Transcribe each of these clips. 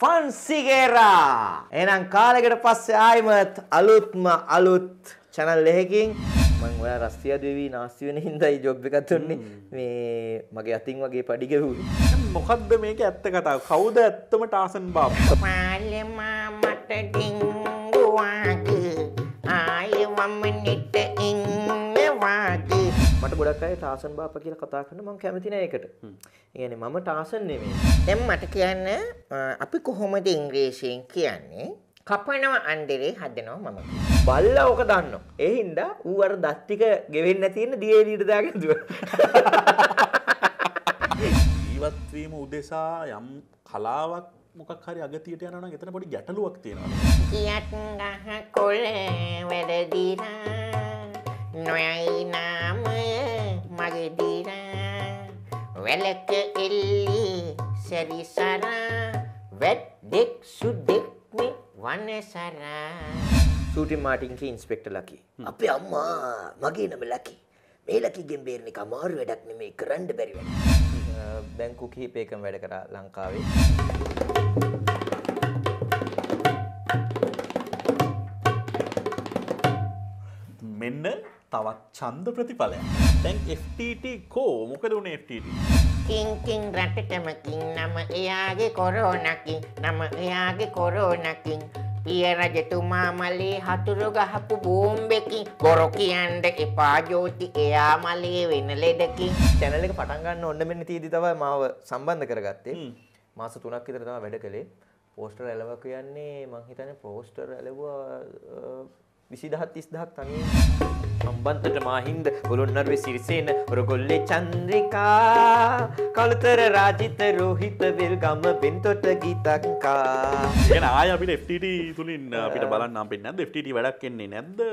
ෆන්සි ගේරා. එහෙනම් කාලෙකට පස්සේ ආයිමත් අලුත්ම අලුත් channel එකකින් මං ඔයා රස්තියාදු වෙවි නාස්ති වෙන හින්දා මේ ජොබ් එකක් දුන්නේ මේ මගේ අතින් වගේ පඩි ගැහුවේ මොකද්ද මේක ඇත්ත කතාව කවුද ඇත්තම ටාසන් බාබ් මාලේ මාමට ඩිං ගොඩක් අය ටාසන් බාප කියල කතා කරන මං කැමති නෑ එකට. ඉගෙන මම ටාසන් නෙමේ. දැන් මට කියන්න අපි කොහොමද ඉංග්‍රීසියෙන් කියන්නේ? කපනවා අන්දරේ හදනවා මම. බල්ලා ඕක දන්නවා. ඒ හින්දා ඌ අර දත් ටික ගෙවෙන්න තියෙන දියේ ඊට දාගෙන දුව. ජීවත්වීම උදෙසා යම් කලාවක් මොකක් හරි අගතියට යනවා නම් එතන පොඩි ගැටලුවක් තියෙනවා. කියත් ගහ කොළ වැරදිලා නොයයි නාම මගදිරා වැලක එල්ලි සැරිසරා වැට්ඩෙක් සුද්දෙක්නෙ වනසරා සූටි මාටින්ක ඉන්ස්පෙක්ට ලකි අපි අම්මා මගේ නම ලකි මේ ලකිගෙන් බේරණ එක අමාරු වැඩක් නෙමේ කරන්න බැරි වැඩ බැංකු කිහිපයකම වැඩ කරා ලංකාවේ මෙන්න තවත් ඡන්ද ප්‍රතිඵලයක්. දැන් FTT කෝ මොකද උනේ FTT? කින්කින් රටකමකින් නම එයාගේ කොරෝනකින් නම එයාගේ කොරෝනකින් පිය රජතුමා මලේ හතුරු ගහපු බෝම්බෙකින් බොර කියන්ඩ එපා ජෝති එයා මලේ වෙන ලෙඩකින් චැනල එක පටන් ගන්න ඔන්න මෙන්න තියදි තවයි මාව සම්බන්ධ කරගත්තේ මාස තුනක් විතර තම වැඩ කළේ පෝස්ටර් ඇලව කියන්නේ මංහිතන පෝස්ටර් ඇලවා විසිදහත් තිස්දහක් තනියෙන් සම්බන්තට මාහින්ද ගොළොන්නරුවේ සිරිසේන රොගොල්ලේ චන්ද්‍රිකා කළුතර රාජිත රෝහිත වෙල්ගම බෙන්තොට ගීතක්කා ගැන ආය අපිට FTT තුළින් අපිට බලන්න අපිට නැද FTT වැඩක් එන්නේ නැද්ද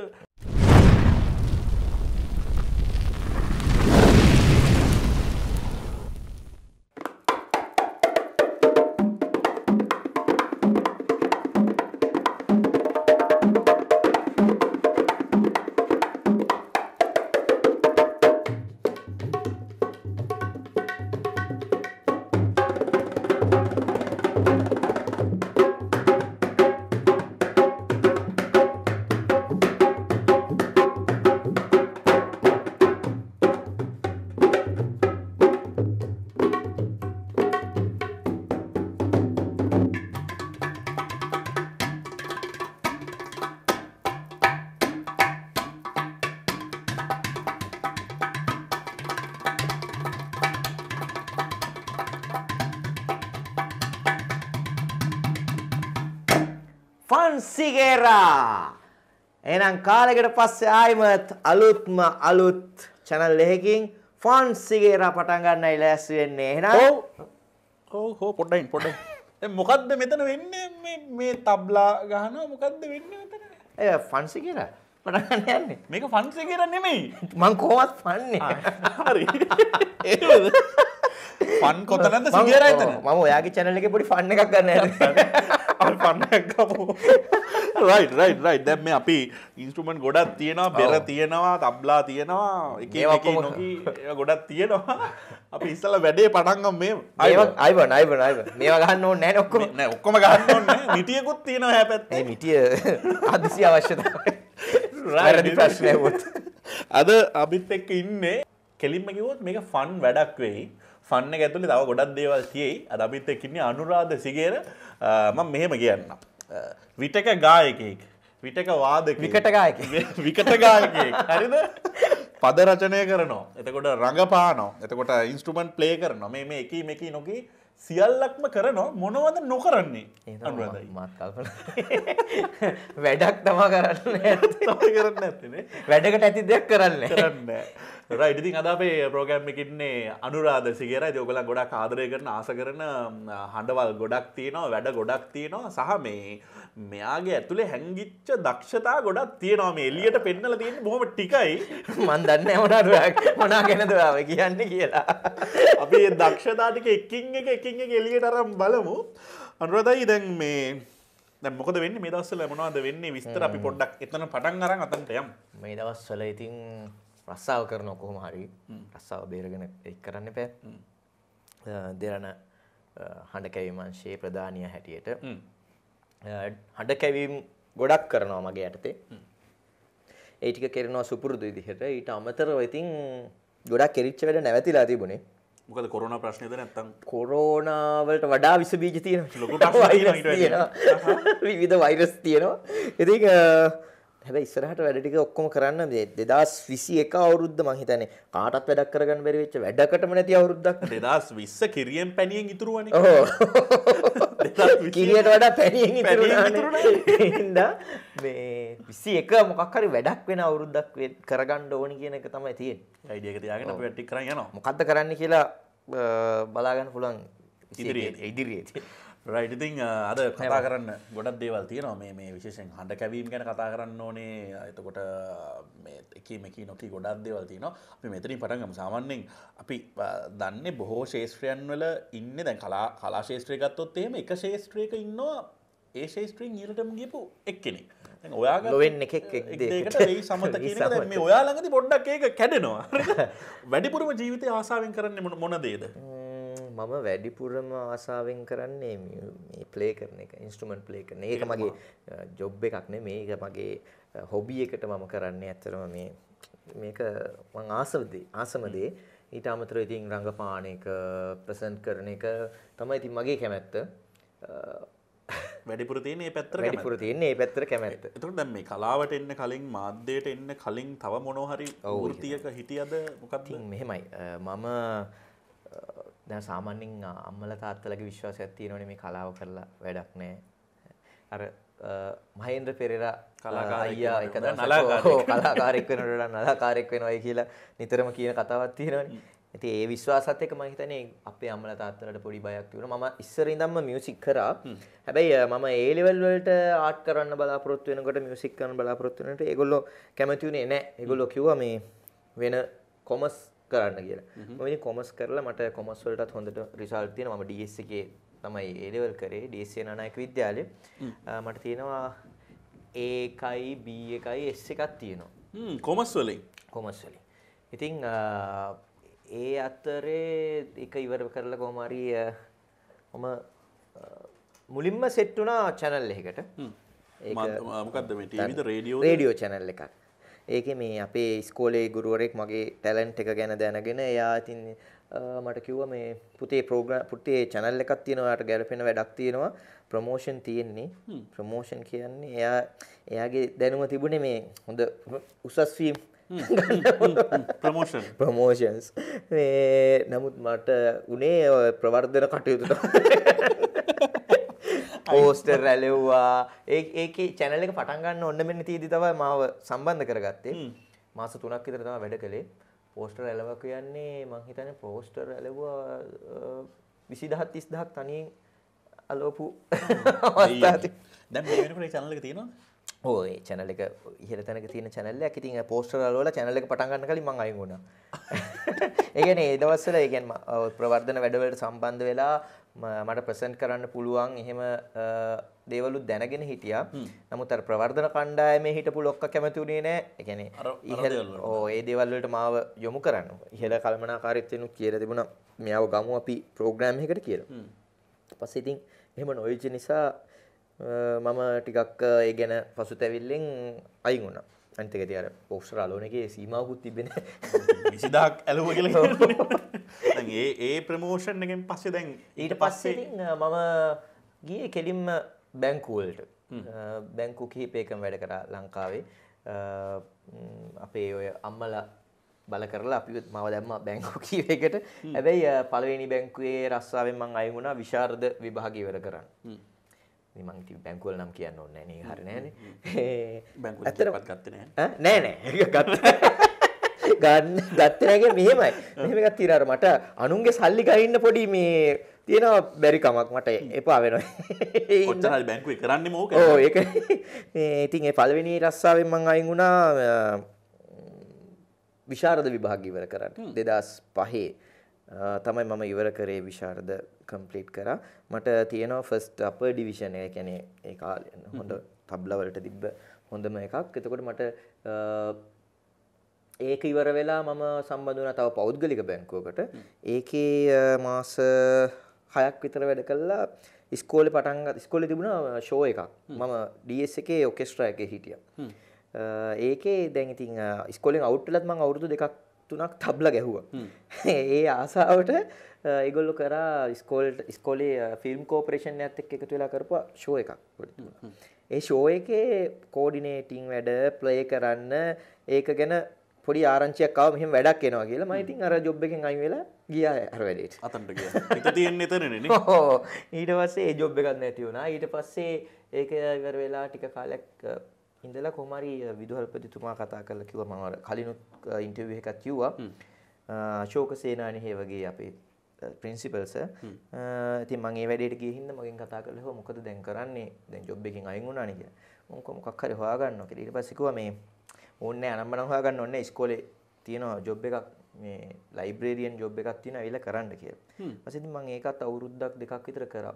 කාලෙකට පස්සේ ආයිමත් අලුත්ම අලුත් channel එකකින් ෆොන්සිගේරා පටන් ගන්නයි ලෑස්ති වෙන්නේ. එහෙනම් ඔව් හෝ පොඩ්ඩයි පොඩ්ඩයි. දැන් මොකද්ද මෙතන වෙන්නේ මේ මේ තබ්ලා ගහනවා මොකද්ද වෙන්නේ මෙතන? ඒ ෆොන්සිගේරා පටන් ගන්න යන්නේ. මේක ෆොන්සිගේරා නෙමෙයි. මං කොහොමත් ෆන්නේ. හරි. ඒකද? ෆන් කොතනද සිගේරා එතන? මම ඔයාගේ channel එකේ පොඩි ෆන් එකක් ගන්න හැදුවා. රයි රයි රයි දැම් මේ අපි ඉන්ස්ට්‍රමන්් ගොඩක් තියෙනවා බෙර තියෙනවා තබ්ලා තියෙනවා එක ගොඩක් තියෙනවා අපි ඉස්සල වැඩේ පටන්ගම් මේ අයිව අයිව අයිව මේ ගන්න නෑ ඔක්කම නෑ ඔක්කම ගන්න මිටියකුත් තියෙනවා හැපැත් මිටිය අදිසි අවශ්‍යතාවයි ප්‍රශ්නයවත් අද අභිත් එක්ක ඉන්නේ කෙලින්ම කිවොත් මේක ෆන් වැඩක් වෙයි ෆන්න ඇතුලි තව ගොඩක් දේවල් තියෙයි අද අපිත් එක්කින්නේ අනුරාධ සිගේර මම මෙහෙම කියන්න. විටක ගායකයෙක් විටක වාද විකටගායක විකටගායකයෙක් හරිද පද රචනය කරනවා එතකොට රඟපානෝ එතකොට ඉන්ස්ට්‍රමන්ට් ප්ලේ කරනවා මේ මේ එක එක නොකී සියල්ලක්ම කරනවා මොනවද නොකරන්නේ අනුරාධයි මත්කල්පන වැඩක් තමා කරන්න කරන්න ඇතිනේ වැඩකට ඇති දෙයක් කරන්න කරන්න රයිටඉතින් අද අපේ ප්‍රෝගෑම් එකන්නේ අනුරාධ සිගේර යෝගල ගොඩක් ආදරය කරන ආස කරන හඬවල් ගොඩක් තියනවා වැඩ ගොඩක් තියනවා සහ මේ මෙයාගේ ඇතුළේ හැංගිච්ච දක්ෂතා ගොඩක් තියනවා මේ එලියට පෙන්නල තියෙන බොහම ටිකයි මන් දන්න ඇමටක් මනා ගැනදාව කියන්න කියලා අපි දක්ෂතාටික එකින් එක එකින් එක එලියට අරම් බලමු අනුරදයි දැන් මේ මොකද වෙන්න මේ දස්සල මනවාද වෙන්නේ විස්තර අපි පොඩ්ඩක් එතන පටන් අරන් අතන්ට යම් මේ දවස්වල ඉතින් රස්සාව කරන කොහොම හරි රස්සාව බේරගෙන එක් කරන්න පෑ දෙරණ හඬ කැවිමංශයේ ප්‍රධානය හැටියට හඬ කැවීම් ගොඩක් කරනවා මගේ යටතේ ඒටික කෙරනවා සුපුරුදු දිහට ඊට අමතරව ඉතින් ගොඩක් කෙරිච්ච වැඩ නැවතිලා තිබුණේ මොකද කොරන ප්‍රශ්නයද නැත්තම් කොරෝනාවලට වඩා විස බීජ තියෙන ලොකට විවිධ වෛරස් තියෙනවා ඉතික හැබැයි ඉස්සරහට වැඩ ටික ඔක්කොම කරන්න මේ 2021 අවුරුද්ද මං හිතන්නේ කාටවත් වැඩක් කරගන්න බැරි වෙච්ච වැඩකටම නැති අවුරුද්දක් 2020 කිරියෙන් පැණියෙන් ඉතුරු වනේ. ඔව්. කිරියට වඩා පැණියෙන් ඉතුරු වනේ. හින්දා මේ 21 මොකක් හරි වැඩක් වෙන අවුරුද්දක් කරගන්න ඕනි කියන එක තමයි තියෙන්නේ. අයිඩියා එක තියාගෙන අපි වැඩ ටික කරන් යනවා. මොකද්ද කරන්න කියලා බලාගන්න පුළුවන් ඉදිරියේ ඉදිරියේ. රයිටඉතිං අද කතා කරන්න ගොඩක් දේවල් තියනවා මේ විශේෂෙන් හඬ කැවීම් ගැන කතා කරන්න ඕනේ එතකොට එකමක නොකි ගොඩක් දේවල් තියනවා අපි මෙතරින් පටගම සාමන්‍යෙන් අපි දන්න බොහෝ ශේෂත්‍රයන් වල ඉන්න දැන් කලා කලා ශේත්‍රය ගත්තොත් එහෙම එක ශේෂත්‍රයක ඉන්නවා ඒ ශේස්ත්‍රීන් ඊටම ගියපු එක්කෙනෙක් ඔයා ලොවෙන් එකෙක් සමත මේ ඔයාලඟති පොඩ්ඩක් ඒක කැඩෙනවා වැඩිපුරම ජීවිතය ආසාාවෙන් කරන්න මොන මොන දේද මම වැඩිපුරම ආසාවෙන් කරන්නේ මේ ප්ලේ කරන එක ඉන්ස්ට්‍රුමන්ට් ප්ලේ කරන එක. ඒක මගේ ජොබ් එකක් නෙමෙයි. ඒක මගේ හොබි එකට මම කරන්නේ ඇත්තටම මේ මේක මං ආසවදී ආසමදී ඊට අමතරව ඉතින් රංගපාන එක ප්‍රසන්ට් කරන එක තමයි ඉතින් මගේ කැමැත්ත. වැඩිපුර තියෙන මේ පැත්තට වැඩිපුර තියෙන මේ පැත්තට කැමැත්ත. එතකොට දැන් මේ කලාවට එන්න කලින් මාධ්‍යයට එන්න කලින් තව මොනවා හරි වෘත්තියක හිටියද මොකක්ද? ඉතින් මෙහෙමයි. මම දැන් සාමාන්‍යයෙන් අම්මලා තාත්තලාගේ විශ්වාසයක් තියෙනවනේ මේ කලාව කරලා වැඩක් නැහැ. අර මහේන්ද්‍ර පෙරේරා කලාකාරයා එක දවසක් කලාකාරයෙක් වෙනකොට නලාකාරයෙක් වෙනවයි කියලා නිතරම කියන කතාවක් තියෙනවනේ. ඉතින් ඒ විශ්වාසත් එක්ක මම හිතන්නේ අපේ අම්මලා තාත්තලාට පොඩි බයක් තිබුණා. මම ඉස්සර ඉඳන්ම මියුසික් කරා. හැබැයි මම ඒ ලෙවල් වලට ආට් කරන්න බලාපොරොත්තු වෙනකොට මියුසික් කරන්න බලාපොරොත්තු වෙනකොට ඒගොල්ලෝ කැමති වුණේ නැහැ. ඒගොල්ලෝ කිව්වා මේ වෙන කොමර්ස් කරන්න කියලා මම කොමස් කරලා මට කොමස් වලටත් හොඳට රිසල්ට් තියෙනවා මම DS එකේ තමයි A level කරේ DS නානායක විද්‍යාලේ මට තියෙනවා A එකයි B එකයි S එකක් තියෙනවා කොමස් වලින් කොමස් වලින් ඉතින් ඒ අතරේ එක ඉවර කරලා කොහමරි මම මුලින්ම සෙට් වුණා channel එකකට මොකක්ද මේ ටීවීද රේඩියෝ රේඩියෝ channel එකක් ඒකේ මේ අපේ ඉස්කෝලේ ගුරුවරයෙක් මගේ ටැලන්ට් එක ගැන දැනගෙන එයා ඉතින් මට කිව්වා මේ පුතේ ප්‍රෝග්‍රෑම් පුතේ channel එකක් තියෙනවා ඔයාලට ගැලපෙන වැඩක් තියෙනවා ප්‍රොමෝෂන් තියෙන්නේ ප්‍රොමෝෂන් කියන්නේ එයා එයාගේ දැනුම තිබුණේ මේ හොඳ උසස් වීම ප්‍රමෝෂන් ප්‍රමෝෂන්ස් නමුත් මට උනේ ප්‍රවර්ධන කටයුතුට පෝස්ටර් රැලෙව්වා ඒක චැනල එක පටන්ගන්න ඔන්න මෙන්න තියදි තවයි මාව සම්බන්ධ කරගත්තේ මාස තුනක් විතර තම වැඩ කළේ පෝස්ටර් ඇලව කියන්නේ මංහිතන පෝස්ටර් ඇලවා විසිදහත් තිස්දහක් තනින් අලෝපු දැ චනල තියෙනවා ඕය චැනල එක ඉහල තැනක තියෙන චැනල්ල ඇතින් පෝස්ටර් අලෝල චැනල එක පටන්ගන්න කලින් මං අයගුණ ඒගැන ඒදවස්සල ඒගැන් ප්‍රවර්ධන වැඩවලට සම්බන්ධ වෙලා මට ප්‍රසන්ට් කරන්න පුළුවන් එහෙම දේවලු දැනගෙන හිටියා නමුත් අර ප්‍රවර්ධන කණ්ඩායමේ හිටපු ලොක්ක කැමති උනේ නෑ ඒ කියන්නේ ඉහළ ඕ ඒ දේවල් වලට මාව යොමු කරන්න ඉහළ කල්පනාකාරීත්වෙනු කියලා තිබුණා මෙයාව ගමු අපි ප්‍රෝග්‍රෑම් එකකට කියලා පස්සේ ඉතින් එහෙම නොවිච්ච නිසා මම ටිකක් ඒ ගැන පසුතැවිල්ලෙන් අයින් වුණා අන්තක තිර පෝස්ටර අලෝනගේ සීමාවකුත් තිබෙන විසිදක් ඇලුව කියල ඒ ඒ ප්‍රමෝෂන් එකෙන් පස්සේ දැන් ඊට පස්සේ මම ගිය කෙලින්ම බැංකුවල්ට බැංකු කිහිපේකම් වැඩ කරා ලංකාවේ අපේ ඔය අම්මල බල කරලා අපිත් මව දැම්ම බැංකු කීවකට ඇබැයි පළවෙනි බැංකුවේ රස්සාාවෙන් මං අයුුණා විශාර්ධ විභාගී වැඩ කරන්න මං ඉතින් බැංකුවල නම් කියන්න ඕනේ නේ හරි නෑනේ බැංකුවල ජෙට්පත් ගත්තේ නෑ නෑ නෑ ගත්ත ගන්න ගත්තේ නෑ කියන්නේ මෙහෙමයි මෙහෙම එකක් තියන අර මට අනුන්ගේ සල්ලි ගහින්න පොඩි මේ තියෙන බැරි කමක් මට එපා වෙනවා ඔච්චරයි බැංකුවේ කරන්නේ මොකද ඕ ඒක මේ ඉතින් ඒ පළවෙනි රස්සාවෙන් මං අයින් වුණා විශාරද විභාග ඉවර කරන්න 2005 තමයි මම ඉවර කරේ විශාරද කම්ප්ලීට් කරා මට තියෙනවා ෆස්ට් අපර් ඩිවිෂන් එක කියන්නේ ඒ කාලේ හොඳ තබ්ලා වලට තිබ්බ හොඳම එකක් එතකොට මට ඒක ඉවර වෙලා මම සම්බන්ධ වුණා තව පෞද්ගලික බැංකුවකට ඒකේ මාස 6ක් විතර වැඩ කළා ඉස්කෝලේ පටන් ගත්තා ඉස්කෝලේ තිබුණා ෂෝ එකක් මම DS එකේ ඔකෙස්ට්‍රා එකේ හිටියා ඒකේ දැන් ඉතින් ඉස්කෝලෙන් අවුට් වෙලත් මම අවුරුදු දෙකක් තුනක් තබ්ල ගැහුව ඒ ආසාාවට ඒගොල්ලො කරා ස්කෝල්ට ස්කොලේ ෆිල්ම් කෝපරේෂන් ඇත් එක් එකතු වෙලා කරපු ශෝ එකක් ඒ ශෝ එකේ කෝඩිනේටිං වැඩ ප්ලය කරන්න ඒක ගැන පොඩි ආරංචයක්කාව මෙහම වැඩක් එනවා කියලා මයිතින් අර ජොබ් එකෙන් අයි වෙලා ගියා අර වැඩේට අතට තියන්න එතරන හෝ ඊට පස්සේ ජොබ් එකන්න ඇතිවුණා ඊට පස්සේ ඒක ඉවර වෙලා ටික කාලයක් ඉඳලා කොහමරි විදුහල්පතිතුමා කතා කරලා කිව්වා මම කලිනුත් ඉන්ටර්විව් එකක් කිව්වා අශෝක සේනානිහේ වගේ අපේ ප්‍රින්සිපල්ස ඉතින් මම ඒ වැඩේට ගිය හින්දා මගෙන් කතා කරලා හො මොකද දැන් කරන්නේ දැන් ජොබ් එකෙන් අයින් වුණානේ කියලා මම කො මොකක් හරි හොයාගන්නවා කියලා ඊට පස්සේ කිව්වා මේ ඕන්නේ අනම්මන හොයාගන්න ඕනේ ඉස්කෝලේ තියෙන ජොබ් එකක් මේ ලයිබ්‍රේරියන් ජොබ් එකක් තියෙන ඇවිල්ලා කරන්න කියලා. ඊපස්සේ ඉතින් මම ඒකත් අවුරුද්දක් දෙකක් විතර කරා.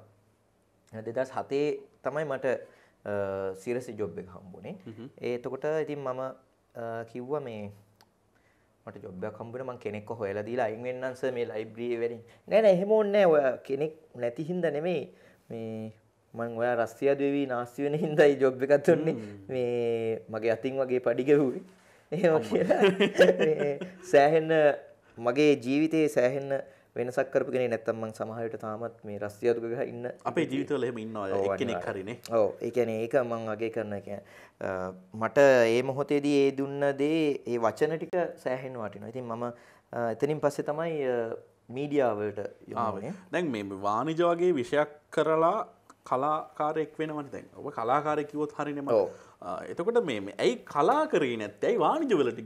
2007 තමයි මට සිරසි ජොබ් එක හම්බුනේ. ඒ එතකොට ඉතින් මම කිව්වා මේ මට ජොබ් එකක් හම්බුනේ මං කෙනෙක්ව හොයලා දීලා අයින් වෙන්නම් සර් මේ ලයිබ්‍රරි වලින්. නෑ නෑ එහෙම ඕනේ නෑ. ඔය කෙනෙක් නැති හින්දා නෙමෙයි මේ මං ඔයා රස්සියාදු වෙවි නාස්ති වෙන හින්දායි ජොබ් එකක් දුන්නේ. මේ මගේ අතින් වගේ පඩි ගැහුවේ. එහෙම කියලා. සෑහෙන මගේ ජීවිතයේ සෑහෙන වෙනසක් කරපු කෙනෙක් නැත්තම් මං සමහර විට තාමත් මේ රස්තිය දුක ගහ ඉන්න අපේ ජීවිතවල එහෙම ඉන්නවා එක්කෙනෙක් හරිනේ. ඔව් ඒ කියන්නේ ඒක මං අගය කරන එක මට ඒ මොහොතේදී ඒ දුන්න දේ ඒ වචන ටික සෑහෙන්න වටිනවා. ඉතින් මම එතනින් පස්සේ තමයි මීඩියාවලට යන්නේ. දැන් මේ වාණිජ වගේ විෂයක් කරලා කලාකාරයෙක් වෙනවනේ දැන්. ඔබ කලාකාරයෙක් කිව්වොත් හරිනේ මම. එතකොට මේ ඇයි කලා කරේ නැත්තැයි වානිජවලට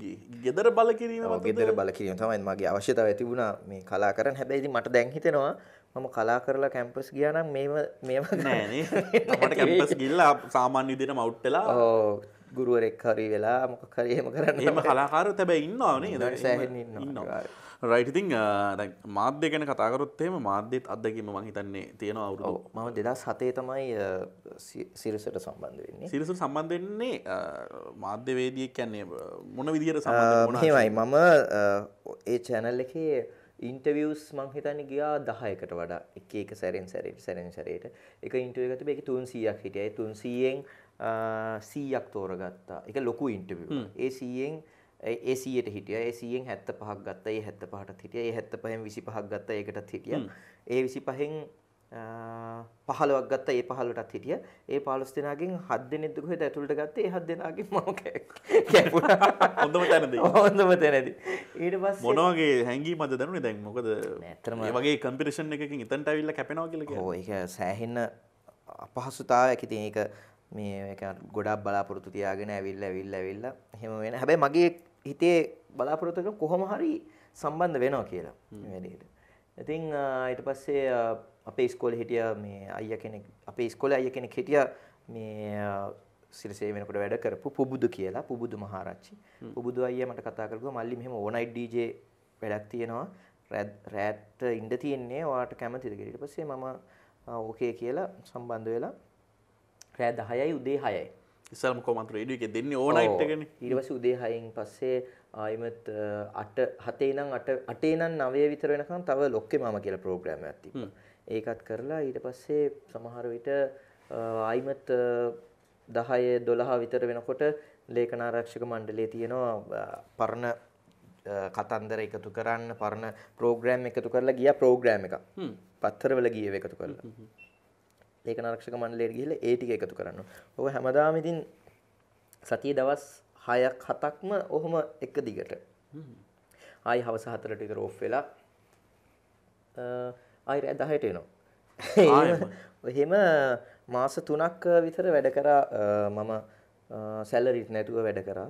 ගෙදර බල කිරීම ගෙදර බල කිරීම තමයි මගේ අවශ්‍යතාව ඇතිබුණ මේ කලා කරන්න හැබැයිදි මට දැන් හිතෙනවා මම කලා කරලා කැම්පස් ගියනම් මේම මේම නෑනේ මට කැම්පස් ගිල්ලා සාමාන්‍ය විදිහට මවුට්ටලා ගුරුවරෙක් හරි වෙලා මොකක් හරි එහෙම කරන්න එහෙම කලාකාරයෝ තැබැයි ඉන්නවනේ ඉන්න ඉන්නවා රයිටඉතිං uh, මාධ්‍ය ගැන කතාකරොත්තේම මාධ්‍යත් අදකීම මං හිතන්නේ තියෙන අවුරු මම දෙදස් හතේ තමයි uh, සිරසට සම්බන්ධ වෙන්නේ සිරස සම්බන්ධවෙන්නේ uh, මාධ්‍යවේදිය කැන්නේ මොන විදිර සමයි මම ඒ චැනල් එකේ ඉන්ටවියස් මංහිතන ගියා දහයකට වඩා එක එක සැරෙන් සැරට සැරෙන් සැරයට එක ඉන්ටවගත එක තුන් සියයක් හිටියයි තුන් සියෙන් සීයක් තෝරගත්තා එක ලොකු ඉන්ටවිය ඒ සීයෙන් E e ඒ 100ට හිටියා. ඒ 100න් 75ක් ගත්තා. ඒ 75ටත් හිටියා. ඒ 75න් 25ක් ගත්තා. ඒකටත් හිටියා. ඒ 25න් 15ක් ගත්තා. ඒ 15ටත් හිටියා. ඒ 15 දෙනාගෙන් 7 දෙනෙක් කොහෙද ඇතුළට ගත්තේ? ඒ 7 දෙනාගෙන් මම කැපුණා. හොඳම තැනදී. හොඳම තැනදී. ඊට පස්සේ මොන වගේ හැංගීමක්ද දැනුනේ දැන්? මොකද මේ වගේ කම්පිටිෂන් එකකින් එතනට අවිල්ලා කැපෙනවා කියලා කියන්නේ. ඔව් ඒක සෑහෙන අපහසුතාවයක්. ඉතින් ඒක මේ ගොඩක් බලාපොරොතු තියාගෙන ඇවිල්ල ඇවිල්ල ඇවිල්ල හෙම වෙන හැබැයි මගේ හිතේ බලාපොරොතක කොහොම හරි සම්බන්ධ වෙනවා කියලා වැඩට ඉතින් ඊට පස්සේ අපේ ස්කෝල හිටිය මේ අය කෙනෙක් අපේ ස්කොල අය කෙනෙක් හිටිය මේ සිරසේ වෙනකට වැඩ කරපු පුබුදු කියලා පුබුදු මහාරච්චි පුබුදු අය මට කතා කරපු මල්ලි මෙහෙම ඕනයි ඩීජේ වැඩක් තියෙනවා රෑට්ට ඉන්ඩ තියෙන්නේ වාට කැමතිද කියලා ඊට පස්සේ මම ඕකේ කියලා සම්බන්ධ වෙලා ක්‍රෑ දහයයි උදේ හයයි ඉස්සල්ම කොමන්ත්‍ර ඩුවගේ දෙන්න ඕනයිටගෙන ඉරිවස උදේහයින් පස්සේ ආයමත් අට හතේනම් අටේනම් නවය විතර වෙනකම් තව ලොක්කේ මම කියල ප්‍රෝග්‍රම ඇති ඒකත් කරලා ඊට පස්සේ සමහර විට ආයිමත් දහය දොළහා විතර වෙනකොට ලේකනාරක්ෂක මණ්ඩලේ තියෙනවා පරණ කතන්දර එකතු කරන්න පරණ ප්‍රෝග්‍රෑම් එකතු කරලා ගිය ප්‍රෝග්‍රෑම් එක පත්තරවල ගිය එකතු කරලා ලේඛන ආරක්ෂක මණ්ඩලයට ගිහිල්ලා ඒ ටික එකතු කරනවා. ඔය හැමදාම ඉතින් සතිය දවස් 6ක් 7ක්ම ඔහොම එක දිගට. ආයි හවස 4ට විතර ඕෆ් වෙලා ආයි රෑ 10ට එනවා. එහෙම මාස 3ක් විතර වැඩ කරා මම සැලරිත් නැතුව වැඩ කරා.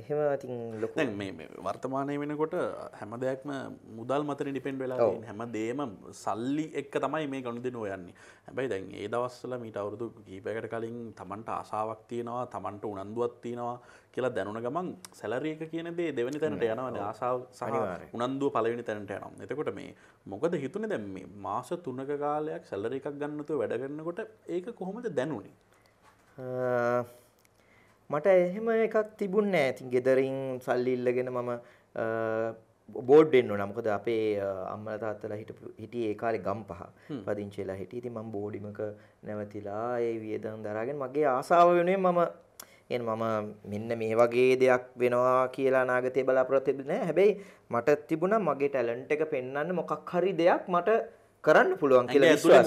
එහෙම ඉතින් ලොක මේ වර්තමානය වෙනකොට හැම දෙයක්ම මුදල් මතර ඩිපෙන්ඩ් වෙලා හැම දේම සල්ලි එක්ක තමයි මේ ගණු දෙන ඔයන්නේ හැබැයි දැන් ඒ දවස්සල මීට අවුරුදු කීපයකට කලින් තමන්ට ආසාවක් තියෙනවා තමන්ට උනන්දුවත් තියෙනවා කියලා දැනුන ගමන් සැලරියක කියන දේ දෙවැනි තැනට යනවන ආසාාව සහ උනන්දුව පලවෙනි තැනට යනම් එතකොට මේ මොකද හිතුන දැම් මේ මාස තුනක කාලයක් සැල්ලර එකක් ගන්නතුව වැඩගන්නකොට ඒක කොහොමද දැනුණේ මට එහෙම එකක් තිබුණ නෑ ඉතින් ගෙදරින් සල්ලි ඉල්ලගෙන මම බෝඩ් වෙන්න ඕන මොකද අපේ අම්මලා තාත්තලා හිටපු හිටියේ ඒ කාලේ ගම්පහ පදිංචිලා හිටියේ ඉතින් මම බෝඩිමක නැවතිලා ඒ වියදම් දරාගෙන මගේ ආසාව වෙනුවෙන් මම එන් මම මෙන්න මේ වගේ දෙයක් වෙනවා කියලා නාගතය බලාපොරොත්තු වෙන්නේ නැහැ හැබැයි මට තිබුණා මගේ ටැලන්ට් එක පෙන්වන්න මොකක් හරි දෙයක් මට කරන්න පුළුවන් කියලා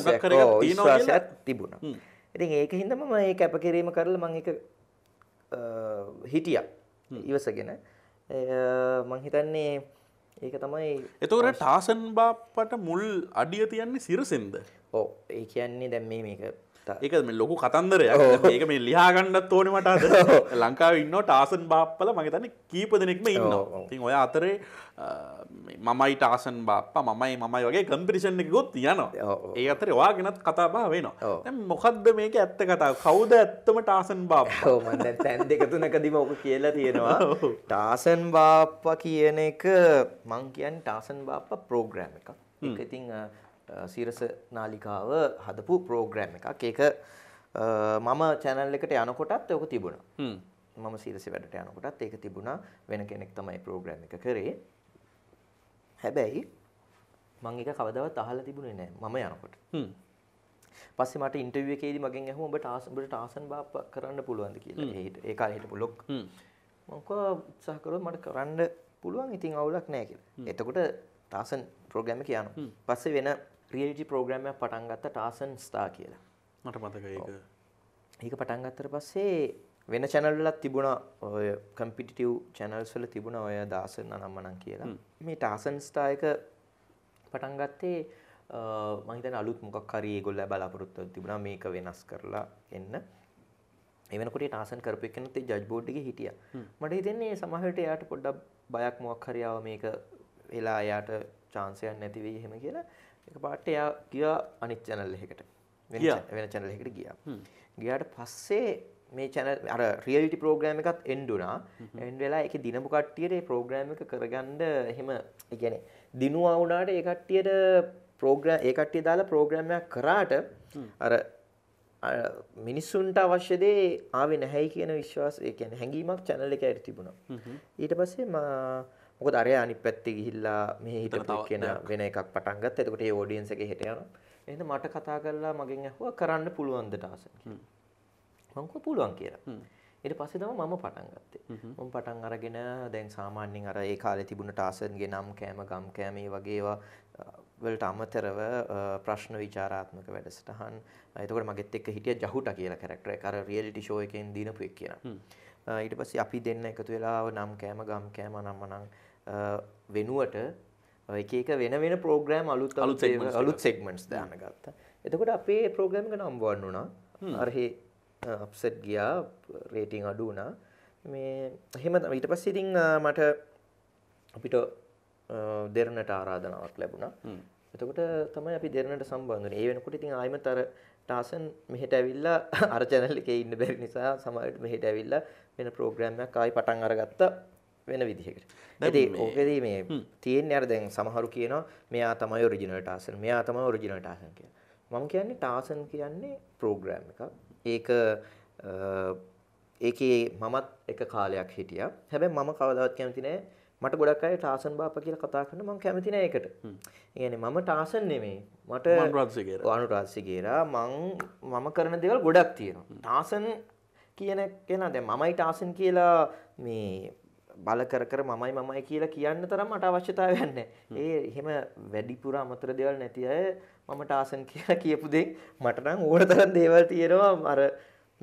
විශ්වාසයක් තිබුණා ඉතින් ඒක හින්දා මම ඒ කැපකිරීම කරලා මම ඒක හිටිය ඉවසගෙන මංහිතන්නේ ඒක තමයි එතවට ටාසන් බාප්පට මුල් අඩිය තියන්නේ සිරසෙන්ද ඕ ඒ කියන්නේ දැම් මේ මේක ඒක මේ ලොකු කතන්දරය ඒක මේ ලියාගන්නත් ඕනමට ලංකාව ඉන්න ටාසන් බාප්පල මගේ තන කීප දෙනෙක්ම ඉන්න තින් ඔය අතරේ මමයි ටාසන් බාප්ප මයි මයි වගේ කම්පිරිෂන් එක ගොත් යනවා ඒ අතර වා ගෙනත් කතාබා වෙනවා මොකක්ද මේක ඇත්ත කතා කවුද ඇත්තම ටාසන් බාප් තැන් දෙක තුනකදිම ඕක කියලා තියෙනවා ටාසන් බාප්ප කියන එක මං කියන් ටාසන් බාප්ප ප්‍රෝග්‍රෑම් එකක් ඉතිං සීරස නාලිකාව හදපු ප්‍රෝග්‍රෑම් එකක් ඒක මම චැනල් එකට යනකොටත් ඔක තිබුණා මම සීරස වැඩට යනකොටත් ඒක තිබුණා වෙන කෙනෙක් තමයි ප්‍රෝග්‍රෑම් එක කරේ හැබැයි මං එක කවදවත් අහලා තිබුණේ නෑ මම යනකොට පස්සේ මට ඉන්ටර්වියු එකේදී මගෙන් ඇහුවා ඔබට ආසන් ඔබට ටාසන් බාප් කරන්න පුළුවන්ද කියලා. ඒ කාලේ හිටපු ලොක්. මම කිව්වා උත්සාහ කරොත් මට කරන්න පුළුවන්. ඉතින් අවුලක් නෑ කියලා. එතකොට ටාසන් ප්‍රෝග්‍රෑම් එක යනවා. පස්සේ වෙන රියල්ජි ප්‍රෝග්‍රමයක් පටන්ගත්ත ටාසන් ස්ථා කියලා මට මතක ඒක පටන්ගත්තර පස්සේ වෙන චැනල්ලත් තිබුණ ඔය කම්පිටිටව් චැනල්ස්වල තිබුණ ඔය දාසන නම්මනන් කියලා මේ ටාසන් ස්ථායක පටන්ගත්තේ මහිතන අලුත් මොකක් හරි ගොල්ල බලාපොරොත්ව තිබුණා මේක වෙනස් කරලා එන්න එවනකොට ටාසන් කරපය කනතේ ජජ් බෝඩ්ඩි හිටිය මට හිතන්නේ සමහට එයාට පොඩ්ඩක් බයක් මොක් හරියාව මේක වෙලා එයාට චාන්සයන් නැතිවේ හෙම කියලා එක පාට එයා ගියා අනිත් channel එකකට. වෙන channel එකකට ගියා. ගියාට පස්සේ මේ channel අර reality program එකත් end වුණා. end වෙලා ඒකේ දිනපු කට්ටියට මේ program එක කරගන්න එහෙම ඒ කියන්නේ දිනුවා වුණාට ඒ කට්ටියට program ඒ කට්ටිය දාලා program එකක් කරාට අර මිනිස්සුන්ට අවශ්‍ය දේ ආවේ නැහැයි කියන විශ්වාසය ඒ කියන්නේ හැඟීමක් channel එකේ ඇති තිබුණා. ඊට පස්සේ මම මොකද අරයා අනිත් පැත්තේ ගිහිල්ලා මෙහි හිටපු කෙනා වෙන එකක් පටන් ගත්තා. එතකොට ඒ ඔඩියන්ස් එකේ හිට යනවා. එහෙනම් මට කතා කරලා මගෙන් ඇහුවා කරන්න පුළුවන්ද ටාසන් කියලා. මම කිව්වා පුළුවන් කියලා. ඊට පස්සේ තමයි මම පටන් ගත්තේ. මම පටන් අරගෙන දැන් සාමාන්‍යයෙන් අර ඒ කාලේ තිබුණ ටාසන්ගේ නම් කෑම ගම් කෑම ඒ වගේ ඒවා වලට අමතරව ප්‍රශ්න විචාරාත්මක වැඩසටහන්. එතකොට මගෙත් එක්ක හිටිය ජහුටා කියලා කැරක්ටර් එක අර රියැලිටි ෂෝ එකෙන් දිනපු එක කියලා. ඊට පස්සේ අපි දෙන්න එකතු වෙලා නම් කෑම ගම් කෑම නම් මනම් වෙනුවට එක එක වෙන වෙන ප්‍රෝග්‍රෑම් අලුත් අලුත් අලුත් සෙක්මන්ට්ස් දාන ගත්තා. එතකොට අපේ ප්‍රෝග්‍රෑම් එක නම්බර් වුණා. අරහේ අප්සෙට් ගියා රේටින් අඩු වුණා. මේ එහෙම ඊට පස්සේ ඉතින් මට අපිට දෙරණට ආරාධනාවක් ලැබුණා. එතකොට තමයි අපි දෙරණට සම්බන්ධ වුණේ. ඒ වෙනකොට ඉතින් ආයෙමත් අර ටාසන් මෙහෙට ඇවිල්ලා අර channel එකේ ඉන්න බැරි නිසා සමහරවිට මෙහෙට ඇවිල්ලා වෙන ප්‍රෝග්‍රෑම් එකක් ආයි පටන් අරගත්තා. වෙන විදිහකට. ඉතින් ඕකෙදී මේ තියෙන්නේ අර දැන් සමහරු කියනවා මෙයා තමයි ඔරිජිනල් ටාසන්. මෙයා තමයි ඔරිජිනල් ටාසන් කියලා. මම කියන්නේ ටාසන් කියන්නේ ප්‍රෝග්‍රෑම් එකක්. ඒක ඒකේ මමත් එක කාලයක් හිටියා. හැබැයි මම කවදාවත් කැමති නෑ මට ගොඩක් අය ටාසන් බාපා කියලා කතා කරන මම කැමති නෑ ඒකට. ඒ කියන්නේ මම ටාසන් නෙමෙයි. මට අනුරාජසිගේරා මං මම කරන දේවල් ගොඩක් තියෙනවා. ටාසන් කියන කෙනා දැන් මමයි ටාසන් කියලා මේ බල කර කර මමයි මමයි කියලා කියන්න තරම් මට අවශ්‍යතාවයක් නැහැ. ඒ එහෙම වැඩිපුර අමතර දේවල් නැති අය මම ටාසන් කියලා කියපු දේ මට නම් ඕන තරම් දේවල් තියෙනවා අර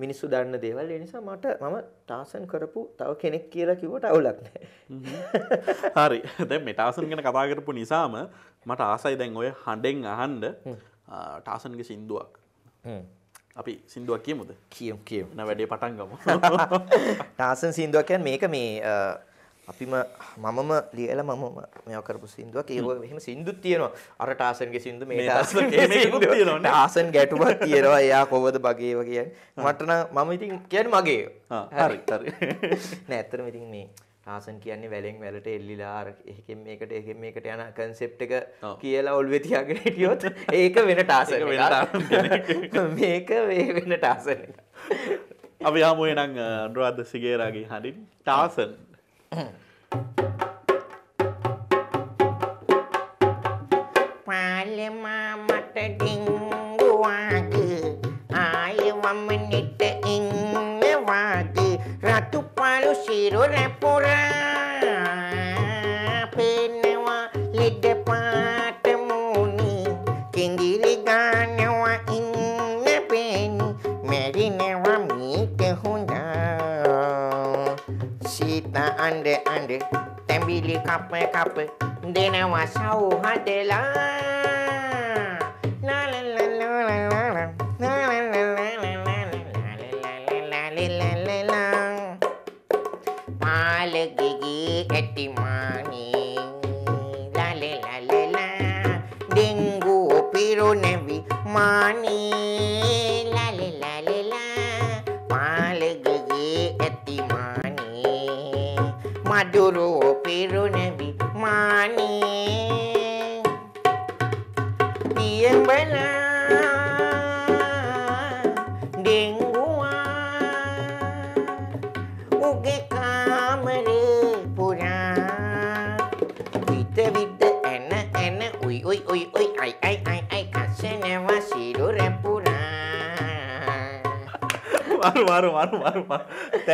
මිනිස්සු දන්න දේවල් ඒ නිසා මට මම ටාසන් කරපු තව කෙනෙක් කියලා කිව්වට අවුලක් නැහැ. හරි. දැන් මේ ටාසන් ගැන කතා කරපු නිසාම මට ආසයි දැන් ඔය හඬෙන් අහන්න ටාසන්ගේ සින්දුවක්. හ්ම්. අපි සිින්දුවක් කියමුද කියම් කියම් න වැඩේ පටන්ගම ටාසන් සිින්දුවකැන් මේක මේ අපිම මමම ලියල මම මේකරපු සිින්දුවක් ඒව මෙහම සිින්දුත් තියෙනවා අර ටාසන්ගේ සිින්දු මේ ආසන් ගැටුමක් තියෙනවා එයා කොවද බගේ වගේ මටන මම ඉතින් කියන් මගේ හරි නෑ ඇත්තර ඉතින් මේ ටාසන් කියන්නේ වැලෙන් වැලට එල්ලිලා එහෙකෙන් මේකට එහෙකෙන් මේකට යන කන්සෙප්ට් එක කියලා ඔළුවේ තියාගෙන හිටියොත් ඒක වෙන ටාසන් මේක වෙන ටාසන් අපි යමු එනම් අනුරාධ සිගේරාගේ හරින් ටාසන් පාලෙ මාමට ඩිංගුවා පිරුර පුරා පෙනවා ලෙඩ පාට මූනි කෙඳිලි ගන්නවා ඉන්න පෙනි මැරිනවා මීට හොඳා සීත අඬ අඬ තැඹිලි කප කප දෙනවා සව් හදලා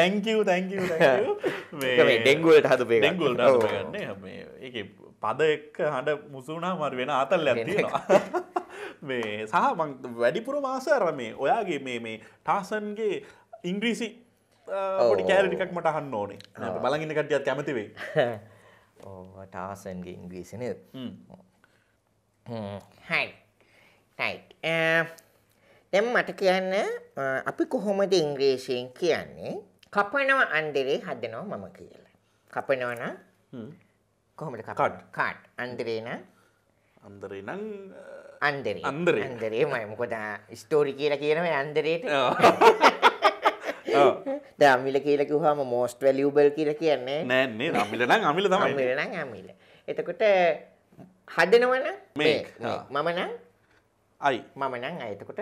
තැංකව තැංකව ඩෙංගුලට හතු ඩෙංගුල් ඒ පද එක්ක හඬ මුසුනා මර වෙන අතල් ඇතිවා මේ සහ වැඩිපුර මාසර මේ ඔයාගේ මේ මේ ටාසන්ගේ ඉංග්‍රීසි පොඩි කෑරටිකක් මට අහන්න ඕනේ බලගන්න කටියත් කැමතිවේ ටාසන්ගේ ඉංග්‍රීසින හැයි දැම් මට කියන්න අපි කොහොමද ඉංග්‍රීසියෙන් කියන්නේ කපනව අන්දරේ හදනව මම කියලා. කපනවන කොහොමට කට් කාට් අන්දරේන අන්දරේ නං අන්දරේ අන්දරේ අන්දරේ මයි මොකද ස්ටෝරි කියලා කියනව අන්දරේට දමිල කියල කිවහම මෝස්ට වැලියබල් කියල කියන්නේ නෑන්නේ අමිල නම් අමිල මිල නම් අමිල එතකොට හදනවන මේ මමන අයි මමනං අයතකොට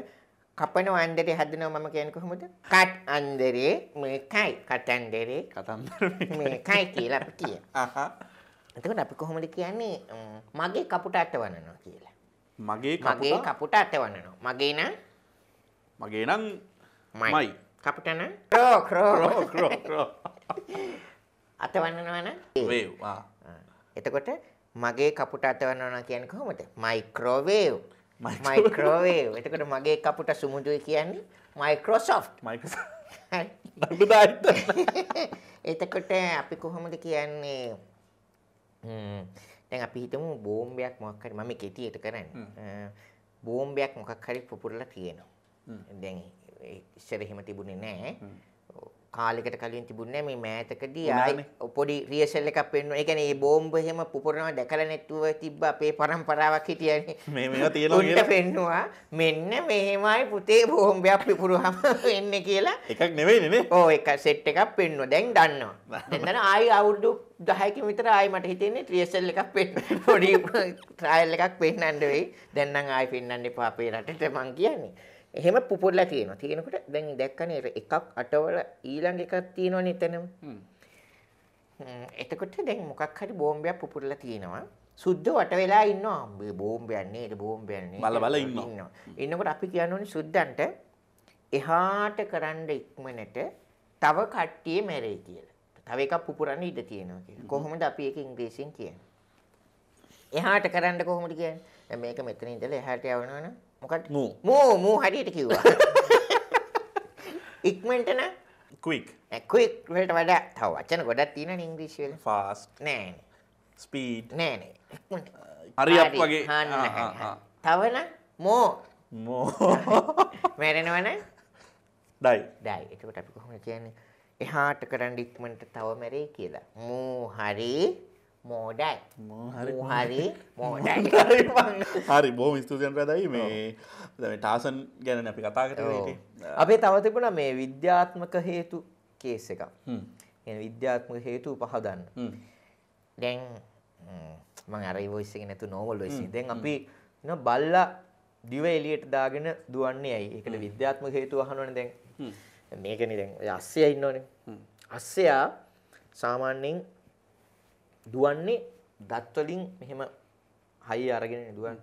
කපන අන්දරේ හදනවා මම කියන්නේ කොහොමද? කට් අන්දරේ මේකයි කතන්දරේ කතන්දර මේකයි කියලා අපි කියන. අහහ. එතකොට අපි කොහොමද කියන්නේ මගේ කපුට අටවනනවා කියලා. මගේ කපුට මගේ කපුට අටවනනවා. මගේ නම් මගේ නම් මයි. කපුට නම් ක්‍රෝ ක්‍රෝ ක්‍රෝ ක්‍රෝ. අටවනනවා නම් වේව්. එතකොට මගේ කපුට අටවනනවා කියන්නේ කොහොමද? මයික්‍රෝවේව්. මයික්‍රෝවේ එතකට මගේ කපුට සුමුදුයි කියන්නේ මයිකෝසෝ් මයිකදාට එතකොට අපි කොහොමද කියන්නේ තැන් අපිහිටම බෝම්බයක් මොක්කරි මම කෙටියට කරන්න බෝම්බයක් මොකක් හරි පුපුරලා තියෙනවා දැන් ඉස්සර එහෙම තිබුණේ නෑ කාලෙකට කලින් තිබුණේ මේ මෑතකදී ආයි පොඩි රියසල් එකක් පෙන්වන. ඒ කියන්නේ මේ බෝම්බ එහෙම පුපුරනවා දැකලා නැතුව තිබ්බ අපේ પરම්පරාවක් හිටියනේ. මේ මේවා තියෙනවා කියලා. උන්ට පෙන්නවා. මෙන්න මෙහෙමයි පුතේ බෝම්බයක් පුපුරුවම වෙන්නේ කියලා. එකක් නෙවෙයිනේ නේ. ඔව් එක සෙට් එකක් පෙන්වනවා. දැන් දන්නවා. දැන් දන්නා ආයි අවුරුදු 10කින් විතර ආයි මට හිතෙන්නේ රියසල් එකක් පෙන්වන්න පොඩි ට්‍රයල් එකක් පෙන්වන්න වෙයි. දැන් නම් ආයි පෙන්වන්න එපා අපේ රටට මං කියන්නේ. එහෙම පුපුරලා තියෙනවා. තියෙනකොට දැන් දැක්කනේ එකක් අටවල ඊළඟ එකක් තියෙනවනේ එතනම. එතකොට දැන් මොකක් හරි බෝම්බයක් පුපුරලා තියෙනවා. සුද්ධ වට වෙලා ඉන්නවා. මේ බෝම්බයක් නේද බෝම්බයක් නේද. බල බල ඉන්නවා. ඉන්නකොට අපි කියන්නේ සුද්ධන්ට එහාට කරන්න ඉක්මනට තව කට්ටිය මැරෙයි කියලා. තව එකක් පුපුරන්න ඉඩ තියෙනවා කියලා. කොහොමද අපි ඒක ඉංග්‍රීසියෙන් කියන්නේ? එහාට කරන්න කොහොමද කියන්නේ? මේක මෙතන ඉඳලා එහාට යවනවනේ මොකට මූ මූ මූ හරියට කිව්වා ඉක්මෙන්ටන ක්වික් ක්වික් වලට වඩා තව වචන ගොඩක් තියෙන ඉංග්‍රීසිවල ෆාස්ට් නෑ ස්පීඩ් නෑනේ uh, හරි අප වගේ තවන මෝ මෝ මැරෙනවන ඩයි ඩයි එතකොට අපි කොහොමද කියන්නේ එහාට කරන්න ඉක්මනට තව මැරෙයි කියලා මූ හරි මෝඩයි හරි හරි බෝම ස්තුතියන් රැදයි මේ ටාසන් ගැන අපි කතාකට අපේ තවතිබුණ මේ විද්‍යාත්මක හේතු කේස එක විද්‍යාත්මක හේතු පහදන්න දැන් මං අරයිවෝයිස්සක නැතු නෝමල් වෙසි දැන් අපි බල්ලා දිව එලියට දාගෙන දුවන්නේ ඇයි එකට විද්‍යාත්මක හේතු අහනවන දැන් මේකනි දැන් අස්සය ඉන්නවනේ අස්සයා සාමාන්‍යෙන් දුවන්නේ දත් වලින් මෙහෙම හයි අරගෙන දුවන්නේ.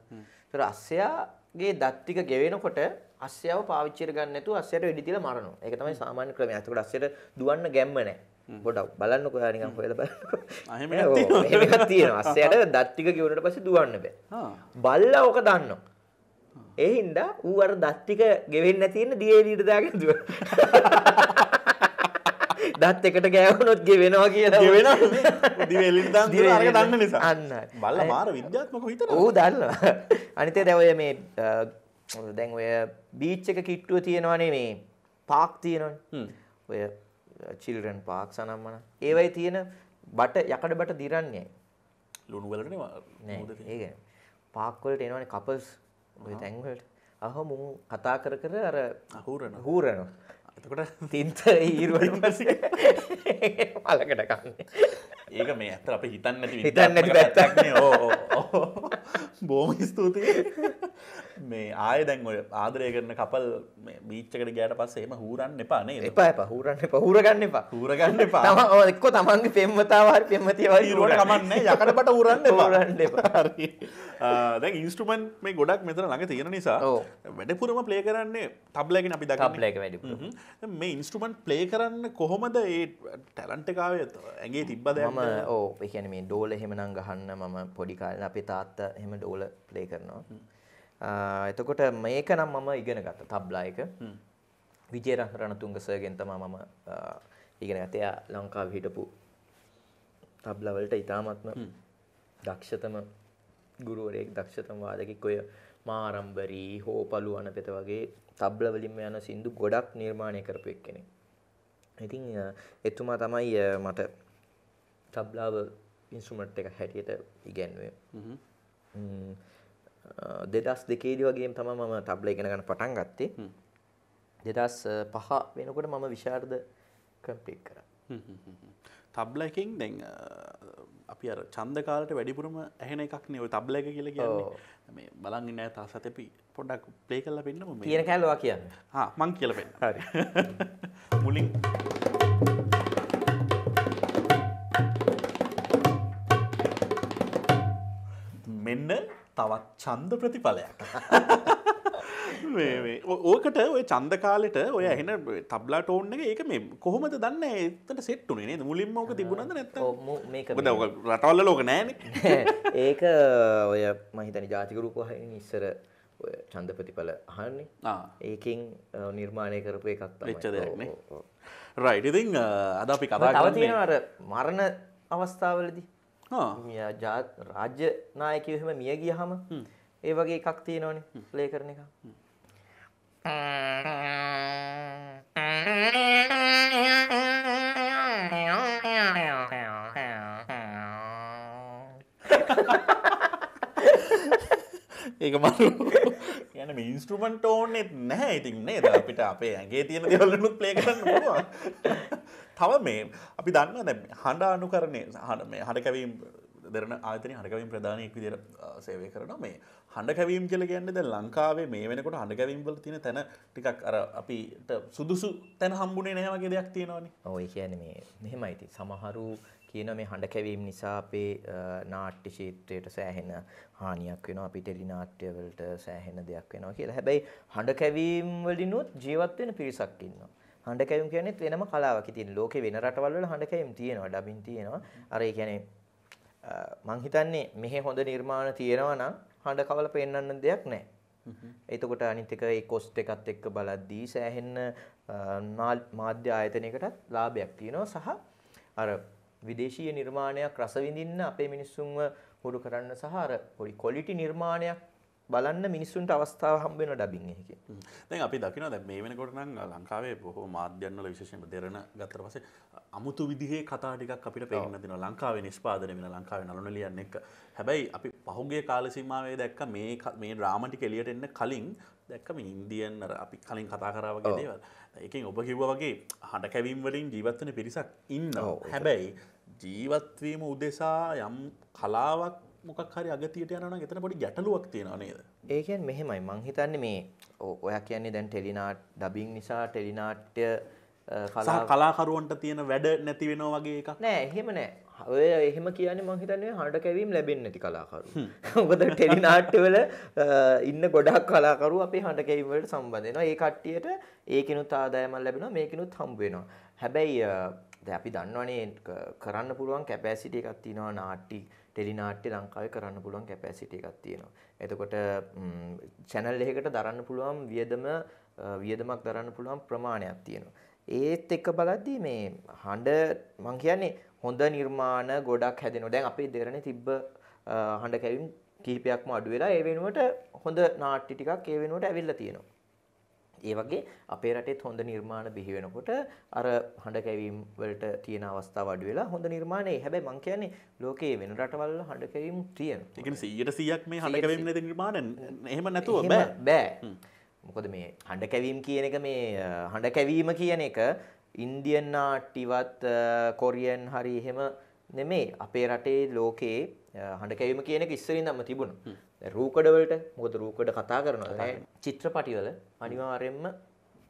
ඒතර අස්සයාගේ දත් ටික ගෙවෙනකොට අස්සයාව පාවිච්චියට ගන්න නැතුව අස්සයට වෙඩි තියලා මරනවා. ඒක තමයි සාමාන්‍ය ක්‍රමය. එතකොට අස්සයට දුවන්න ගැම්ම නැහැ. ගොඩක් බලන්න ඔයා නිකන් හොයලා බලන්න. එහෙම එකක් තියෙනවා. අස්සයට දත් ටික ගෙවුනට පස්සේ දුවන්න බෑ. බල්ලා ඕක දන්නවා. ඒ හින්දා ඌ අර දත් ටික ගෙවෙන්න තියෙන දියේ ලීඩ දාගෙන දුවනවා. දත් එකට ගෑවුණොත් ගෙවෙනවා කියලා ගෙවෙන දිවෙලින් දන්න නිසා අන්න බල්ල මාර විද්‍යාත්මක හිත ඕ දන්න අනිතේ දැවය මේ දැන් ඔය බීච් එක කිට්ටුව තියෙනවානේ මේ පාක් තියෙනවන ඔය චිල්රන් පාක් සනම්මන ඒවයි තියෙන බට යකඩ බට දිරන්නේ ලුණු වලට ඒ පාක්වලට එනවන කපල්ස් ඔය තැන්වලට අහ මුමු කතා කර කර අර හූරන හූරනවා එතකොට තින්ත ඊරුවට පස්සේ මලකට කන්න ඒක මේ ඇත අප හිතන්න හිතන්න පැත්තක් බෝම ස්තුතියි මේ ආය දැන් ඔය ආදරය කරන කපල් බීච්චකට ගෑට පස්සේම හූරන්න එපානේ එපා එපා හූරන්න එපා හූරගන්න එපා හූරගන්න එපා තම එක්ක තමන්ගේ පෙම්වතාවාරි පෙම්වතිය වගේ හූරට කමන්නේ යකඩ බට හූරන්න එපා හූරන්න එපා දැන් ඉන්ස්ට්‍රුමන්ට් මේ ගොඩක් මෙතන ළඟ තියෙන නිසා වැඩපුරම ප්ලේ කරන්නේ තබ්ලගෙන අපි දක ප්ලේක වැඩි මේ ඉන්ස්ට්‍රුමන්ට් ප්ලේ කරන්න කොහොමද ඒ ටැලන්ට කාවේ ඇගේ තිබ්බද ම ඕ එකැන මේ ඩෝල හෙමනම් ගහන්න මම පොඩිකාලන අපේ තාත්ත හෙම ඩෝල ප්ලේ කරනවා එතකොට මේක නම් මම ඉගෙන ගත්ත තබ්ලා එක විජේරත්න රණතුංග සර්ගෙන් තමයි මම ඉගෙන ගත්තේ. එයා ලංකාවේ හිටපු තබ්ලා වලට ඉතාමත්ම දක්ෂතම ගුරුවරයෙක් දක්ෂතම වාදකෙක් ඔය මාරම්බරී හෝපලු අනපෙත වගේ තබ්ල වලින්ම යන සින්දු ගොඩක් නිර්මාණය කරපු එක්කෙනෙක්. ඉතින් එතුමා තමයි මට තබ්ලාව ඉන්ස්ට්‍රුමන්ට් එකක් හැටියට ඉගැන්වුවේ. දෙදස් දෙකේදී වගේ තම මම තබ්ල ඉගෙනගන්න පටන් ගත්තේ දෙදස් පහ වෙනකොට මම විශාර්ද කම්පලිට් කර තබ්ල එකින් දැන් අපි චන්දකාලට වැඩිපුරම ඇහෙන එකක් නව තබ්ල එක කියල කිය මේ බලන් නෑ තා සතපි පොඩක් පලේ කල්ල පෙන්න්නම කියන කැලවා කියන්න මං කියලපෙන් මුලින් තවත් චන්ද ප්‍රතිඵලයක්. ඕකට ඔය චන්ද කාලෙට ඔය එන තබ්ලා ටෝන් එක ඒක මේ කොහොමද දන්න එතට සෙට්ටුනේ නේද මුලින්ම ඕක තිබුණද නැත්නම් මේක රටවල ලෝක නෑනේ ඒක ඔය මම හිතන්නේ ජාතික රූප වහින ඉස්සර ඔය ඡන්ද ප්‍රතිඵල අහන්නේ ඒකෙන් නිර්මාණය කරපු එකක් තමයි එච්ච දෙයක් නේ රයිට් ඉතින් අද අපි කතා කරන්නේ තව තියෙනවා අර මරණ අවස්ථාවලදී ජාත් රාජ්‍ය නායකවහෙම මිය ගිය හම ඒ වගේ එකක් තියෙනවනේ ලේ කරන එක ඒක මරු යන ඉන්ස්ට්‍රමන්ට ඕනෙත් නැහැ ඉතින් නේද අපිට අපේ ඇගේ තියෙන දෙවලනුත් ප්ලේ කරන්න තව මේ අපි දන්න දැ හඬ අනුකරණය හඬ මේ හඬ කැවීම් දෙරන ආතන හඬකවින් ප්‍රධානයක් විදිර සේවය කරන මේ හඬ කැවීම් කියල ගැන්න ද ලංකාවේ මේ වෙනකොට හඬ කැවීම්බල තින තැන ටිකක් අර අපිට සුදුසු තැන හම්බුණේ නෑවගේ දෙයක් තියෙනවනි ඔය කියන මේ මෙහෙමයිති සමහරු කියන මේ හඬ කැවීම් නිසා අපේ නාට්‍ය ශීත්‍රයට සෑහෙන හානියක් වෙන අපි ටෙලි නාට්‍යවලට සෑහෙන දෙයක් වෙනවා කියලා හැබැයි හඬ කැවීම් වලිනුත් ජීවත්වෙන පිරිසක් ඉන්නවා හඬ කැවුම් කියන්නේත් වෙනම කලාවක්. ඉතින් ලෝකේ වෙන රටවල් වල හඬ කැවුම් තියෙනවා, ඩබින් තියෙනවා. අර ඒ කියන්නේ මං හිතන්නේ මෙහි හොඳ නිර්මාණ තියෙනවා නම් හඬ කවල පෙන්වන්න දෙයක් නැහැ. එතකොට අනිත් එක ඒ කොස්ට් එකත් එක්ක බලද්දී සෑහෙන්න මාධ්‍ය ආයතනයකටත් ලාභයක් තියෙනවා සහ අර විදේශීය නිර්මාණයක් රස විඳින්න අපේ මිනිස්සුන්ව හුරු කරන්න සහ අර පොඩි ක්වොලිටි නිර්මාණයක් බලන්න මිනිස්සුන්ට අවස්ථාව හම්බ වෙන ඩබින් එකකින්. දැන් අපි දකිනවා දැන් මේ වෙනකොට නම් ලංකාවේ බොහෝ මාධ්‍යන් වල විශේෂයෙන්ම දෙරණ ගත්තට පස්සේ අමුතු විදිහේ කතා ටිකක් අපිට පේන්න දෙනවා ලංකාවේ නිෂ්පාදනය වෙන ලංකාවේ නළුන ලියන්න එක. හැබැයි අපි පහුගිය කාල සීමාවේ දැක්ක මේ මේ ඩ්‍රාමා ටික එළියට එන්න කලින් දැක්කම ඉන්දියන් අර අපි කලින් කතා කරා වගේ දේවල්. ඒකෙන් ඔබ කිව්වා වගේ හඬ කැවීම් වලින් ජීවත් වෙන පිරිසක් ඉන්නවා. හැබැයි ජීවත් වීම උදෙසා යම් කලාවක් මොකක් හරි අගතියට යනවා නම් එතන පොඩි ගැටලුවක් තියෙනවා නේද? ඒ කියන්නේ මෙහෙමයි මං හිතන්නේ මේ ඔයා කියන්නේ දැන් ටෙලිනාට් ඩබින් නිසා ටෙලිනාට්‍ය කලාකරුවන්ට තියෙන වැඩ නැති වෙනවා වගේ එකක් නෑ එහෙම නෑ ඔය එහෙම කියන්නේ මං හිතන්නේ හඬ කැවීම් ලැබෙන්නේ නැති කලාකරු. මොකද ටෙලිනාට්‍යවල ඉන්න ගොඩක් කලාකරු අපේ හඬ කැවීම් වලට සම්බන්ධ වෙනවා. ඒ කට්ටියට ඒකිනුත් ආදායමක් ලැබෙනවා මේකිනුත් හම්බ වෙනවා. හැබැයි අපි දන්නවනේ කරන්න පුළුවන් කැපැසිටි එකක් තියෙනවා නාට්‍ය ටෙලිනාට්‍ය ලංකාවේ කරන්න පුළුවන් කැපැසිටි එකක් තියෙනවා. එතකොට channel එකකට දරන්න පුළුවන් වියදම වියදමක් දරන්න පුළුවන් ප්‍රමාණයක් තියෙනවා. ඒත් එක බලද්දී මේ හඬ මං කියන්නේ හොඳ නිර්මාණ ගොඩක් හැදෙනවා. දැන් අපේ දෙරණේ තිබ්බ හඬ කැවීම් කිහිපයක්ම අඩු වෙලා ඒ වෙනුවට හොඳ නාට්‍ය ටිකක් ඒ වෙනුවට ඇවිල්ලා තියෙනවා. ඒ වගේ අපේ රටේත් හොඳ නිර්මාණ බිහි වෙනකොට අර හඬ කැවීම් වලට තියෙන අවස්ථාව අඩු වෙලා හොඳ නිර්මාණේ හැබැයි මං කියන්නේ ලෝකයේ වෙන රටවල් වල හඬ කැවීම් තියෙනවා. ඒ කියන්නේ 100%ක් මේ හඬ කැවීම් නැති නිර්මාණ එහෙම නැතුව බෑ. බෑ. මොකද මේ හඬ කැවීම් කියන එක මේ හඬ කැවීම කියන එක ඉන්දියන් නාට්‍යවත් කොරියන් හරි එහෙම නෙමේ අපේ රටේ ලෝකයේ හඬ කැවීම කියන එක ඉස්සරින්දම තිබුණා. රූකඩවලට මොකද රූකඩ කතා කරනවා චිත්‍රපටිවල අනිවාර්යෙන්ම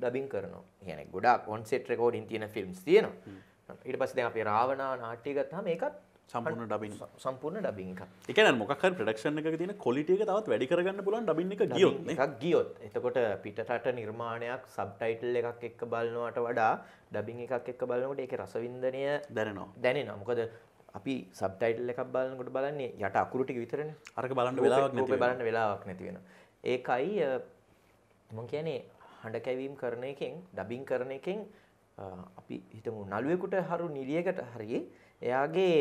ඩබින් කරනවා යන ගොඩක් ඔන්සෙට් රකෝඩින් තියෙන ෆිල්ම්ස් තියෙනවා ඉට පස්ස දෙ අපේ රාවනා නාට්‍යගත්හම ඒකත් සම්පූර්ණ ඩබි සම්පූර්ණ ඩබික එක මොකක් ප්‍රඩක්ෂණ එක තින කොලිටිය තවත් වැඩි කරගන්න පුලන් ඩබි එක ගියොත් එකක් ගියොත් එතකොට පිටට නිර්මාණයක් සබ්ටයිටල් එකක් එක්ක බලනවට වඩා ඩබින් එකක් එක්ක බලනකට එක රසවින්දනය දැනනවා දැනෙන මොකද අපි සබ්ටයිටල් එකක් බලන්නකොට බලන්නේ යට අකුරු ටික විතරනේ. අරක බලන්න වෙලාවක් නැති වෙනවා. බලන්න වෙලාවක් නැති වෙනවා. ඒකයි මම කියන්නේ හඬ කැවීම කරන එකෙන්, ඩබින් කරන එකෙන් අපි හිතමු නළුවෙකුට හරු නිලියකට හරි එයාගේ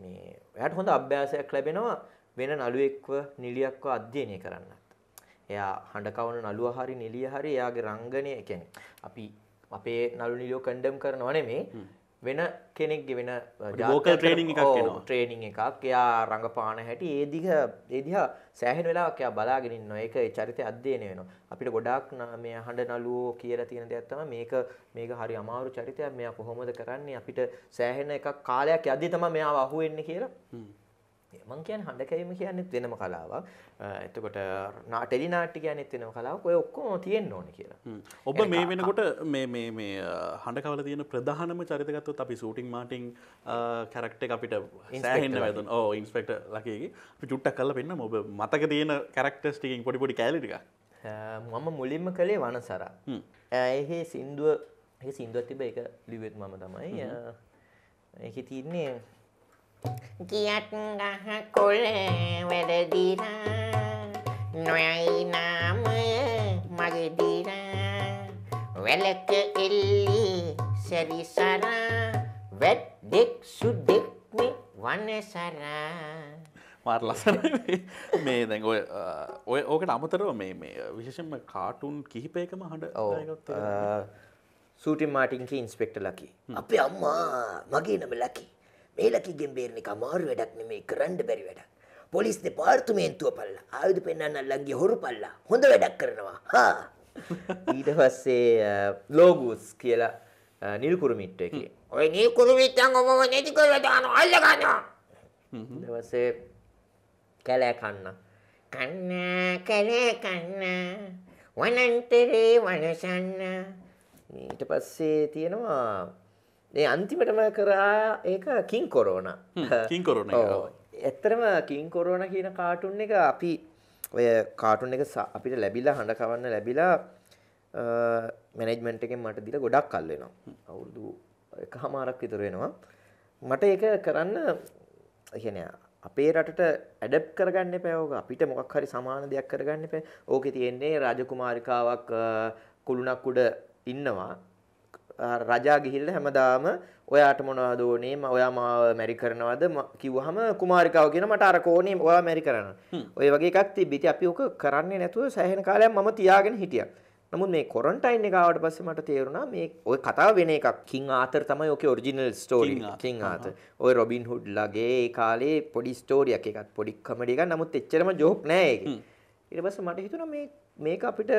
මේ එයාට හොඳ අභ්‍යාසයක් ලැබෙනවා වෙන නළුවෙක්ව නිලියක්ව අධ්‍යයනය කරන්නත්. එයා හඬ කවන නළුවා හරි නිලිය හරි එයාගේ රංගනය කියන්නේ අපි අපේ නළු නිලියෝ කන්ඩම් කරනව නෙමෙයි වෙන කෙනෙක්ගේ වෙන ෝකල් ට්‍රේනිින් එකක් ට්‍රේනිින් එකක් එයා රඟපාන හැටි ඒදිහ ඒදිහ සෑහෙන් වෙලාක්යා බලාගෙනින් නොයක චරිතය අධ්‍යයනය වෙන අපිට ගොඩක් මේ හඬ නලුවෝ කියර තියෙන දෙයක්ත්තම මේක මේක හරි අමාරු චරිතය මෙයා කොහොමද කරන්නේ අපිට සෑහෙන එක කාලයක් අධ්‍ය තම මෙයා අහුවෙන්න කියලා මං කියන් හඬ කැවීම කියන්නෙත් වෙනම කලාවක් එතකොට ටෙලි නාට්‍ය කියනෙත් වෙනම කලාවක් ඔය ඔක්කොම තියෙන්න ඕන කියලා ඔබ මේ වෙනකොට මේ මේ හඬ කවල තියෙන ප්‍රධානම චරිතගත්තුත් අපි සූටිං මාටිං කැරක්ට අපිට සෑහෙන්න වැද ඕ ඉන්ස්පෙක්ට ලකේගේ චුට්ටක් කල්ල පෙන්න්න ඔබ මතක තියෙන කැරක්ටස්ටිකින් පොඩිපොඩි කැලිටික මම මුලින්ම කළේ වනසර ඇහේ සින්දුව සින්දුව තිබ එක ලිවෙත් මම තමයි එක තින්නේ Giặt đã cô lệ về để đi ra Nói nam mà để đi ra Velek illi seri sara Vet dick sudik me වන්නේ සරා මාර ලසනයි මේ දැන් ඔය ඔය ඕකට අමතරව මේ මේ විශේෂයෙන්ම කාටුන් කිහිපයකම හඬ සූටි මාටින්ගේ ඉන්ස්පෙක්ටර් ලකි අපේ අම්මා මගේ නම ලකි වේලකිගෙන් බේරණ එක අමාරු වැඩක් නෙමේ කරන්න බැරි වැඩක්. පොලිස් දෙපාර්තමේන්තුව පල්ලා ආයුධ පෙන්වන්න අල්ලන්ගේ හොරු පල්ලා හොඳ වැඩක් කරනවා. හා. ඊට පස්සේ ලෝගුස් කියලා නිල්කුරු මිට්ටෝ එකේ. ඔය නිල්කුරු මිට්ටන් ඔබව නැති කරලා දානවා අල්ල ගන්නවා. ඊට පස්සේ කැලෑ කන්න. කන්න කැලෑ කන්න වනන්තරේ වනසන්න. ඊට පස්සේ තියෙනවා ඒ අන්තිමටම කරා ඒක කින් කොරෝන කින්කොරන ඇත්තරම කින් කොරෝන කියන කාටුන් එක අපි ඔය කාටුන් එක අපිට ලැබිලා හඬ කවන්න ලැබිලා මැනෙජ්මෙන්ට් එකෙන් මට දිල ගොඩක් කල් වෙනවා අවුරුදු එක හමාරක් විතර වෙනවා මට ඒක කරන්න කියන අපේ රටට ඇඩප් කරගන්න පැවෝග අපිට මොකක් හරි සමාන දෙයක් කරගන්න පැ ඕකෙ තියෙන්නේ රාජකුමාරිකාවක් කුළුණක් උඩ ඉන්නවා රජා ගිහිල්ලා හැමදාම ඔයාට මොනවද ඕනේ ඔයා මාව මැරි කරනවද කිව්වහම කුමාරිකාව කියන මට අර කෝනේ ඔයා මැරි කරනවා. ඔය වගේ එකක් තිබ්බ. ඉතින් අපි ඕක කරන්නේ නැතුව සෑහෙන කාලයක් මම තියාගෙන හිටියා. නමුත් මේ කොරන්ටයින් එක ආවට පස්සේ මට තේරුණා මේ ඔය කතාව වෙන එකක්. කිං ආතර් තමයි okay original story. King Arthur. ඔය රොබින් හුඩ් ලගේ ඒ කාලේ පොඩි ස්ටෝරියක් එකක්. පොඩි කමඩි එකක්. නමුත් එච්චරම ජෝක් නෑ ඒකේ. ඊට පස්සේ මට හිතුණා මේ මේක අපිට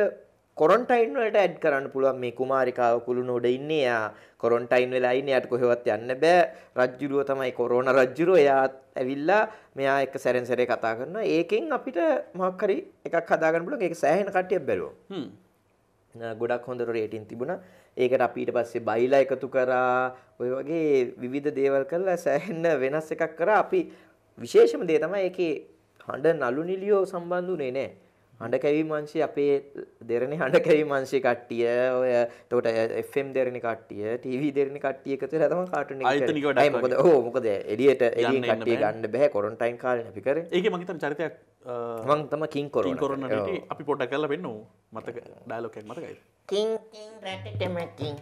කොරන්ටයින් වලට ඇඩ් කරන්න පුළුවන් මේ කුමාරිකාව කුළුණ උඩ ඉන්නේ එයා කොරන්ටයින් වෙලා ඉන්නේ එයාට කොහෙවත් යන්න බෑ රජ්ජුරුව තමයි කොරෝනා රජ්ජුරුව එයා ඇවිල්ලා මෙයා එක්ක සැරෙන් සැරේ කතා කරනවා ඒකෙන් අපිට මොකක් හරි එකක් හදාගන්න පුළුවන් ඒක සෑහෙන කට්ටියක් බැලුවා හ්ම් ගොඩක් හොඳට රේටින් තිබුණා ඒකට අපි ඊට පස්සේ බයිලා එකතු කරා ඔය වගේ විවිධ දේවල් කරලා සෑහෙන වෙනස් එකක් කරා අපි විශේෂම දේ තමයි ඒකේ හඬ නලු නිලියෝ සම්බන්ධුනේ නැහැ හඬ කැවීම වංශය අපේ දෙරණේ හඬ කැවීම වංශය කට්ටිය ඔය එතකොට FM දෙරණේ කට්ටිය TV දෙරණේ කට්ටිය එකතු වෙලා තමයි කාටුන් එක කරන්නේ. මොකද ඕ මොකද එළියට එළියෙන් කට්ටිය ගන්න බෑ කොරන්ටයින් කාලේ අපි කරේ. ඒකේ මම හිතන චරිතයක් මම තමයි කිං කොරෝනා. කිං කොරෝනා අපි පොඩ්ඩක් කරලා පෙන්නමු. මතක ඩයලොග් එකක් මතකයිද? කිං කිං රටටම කිං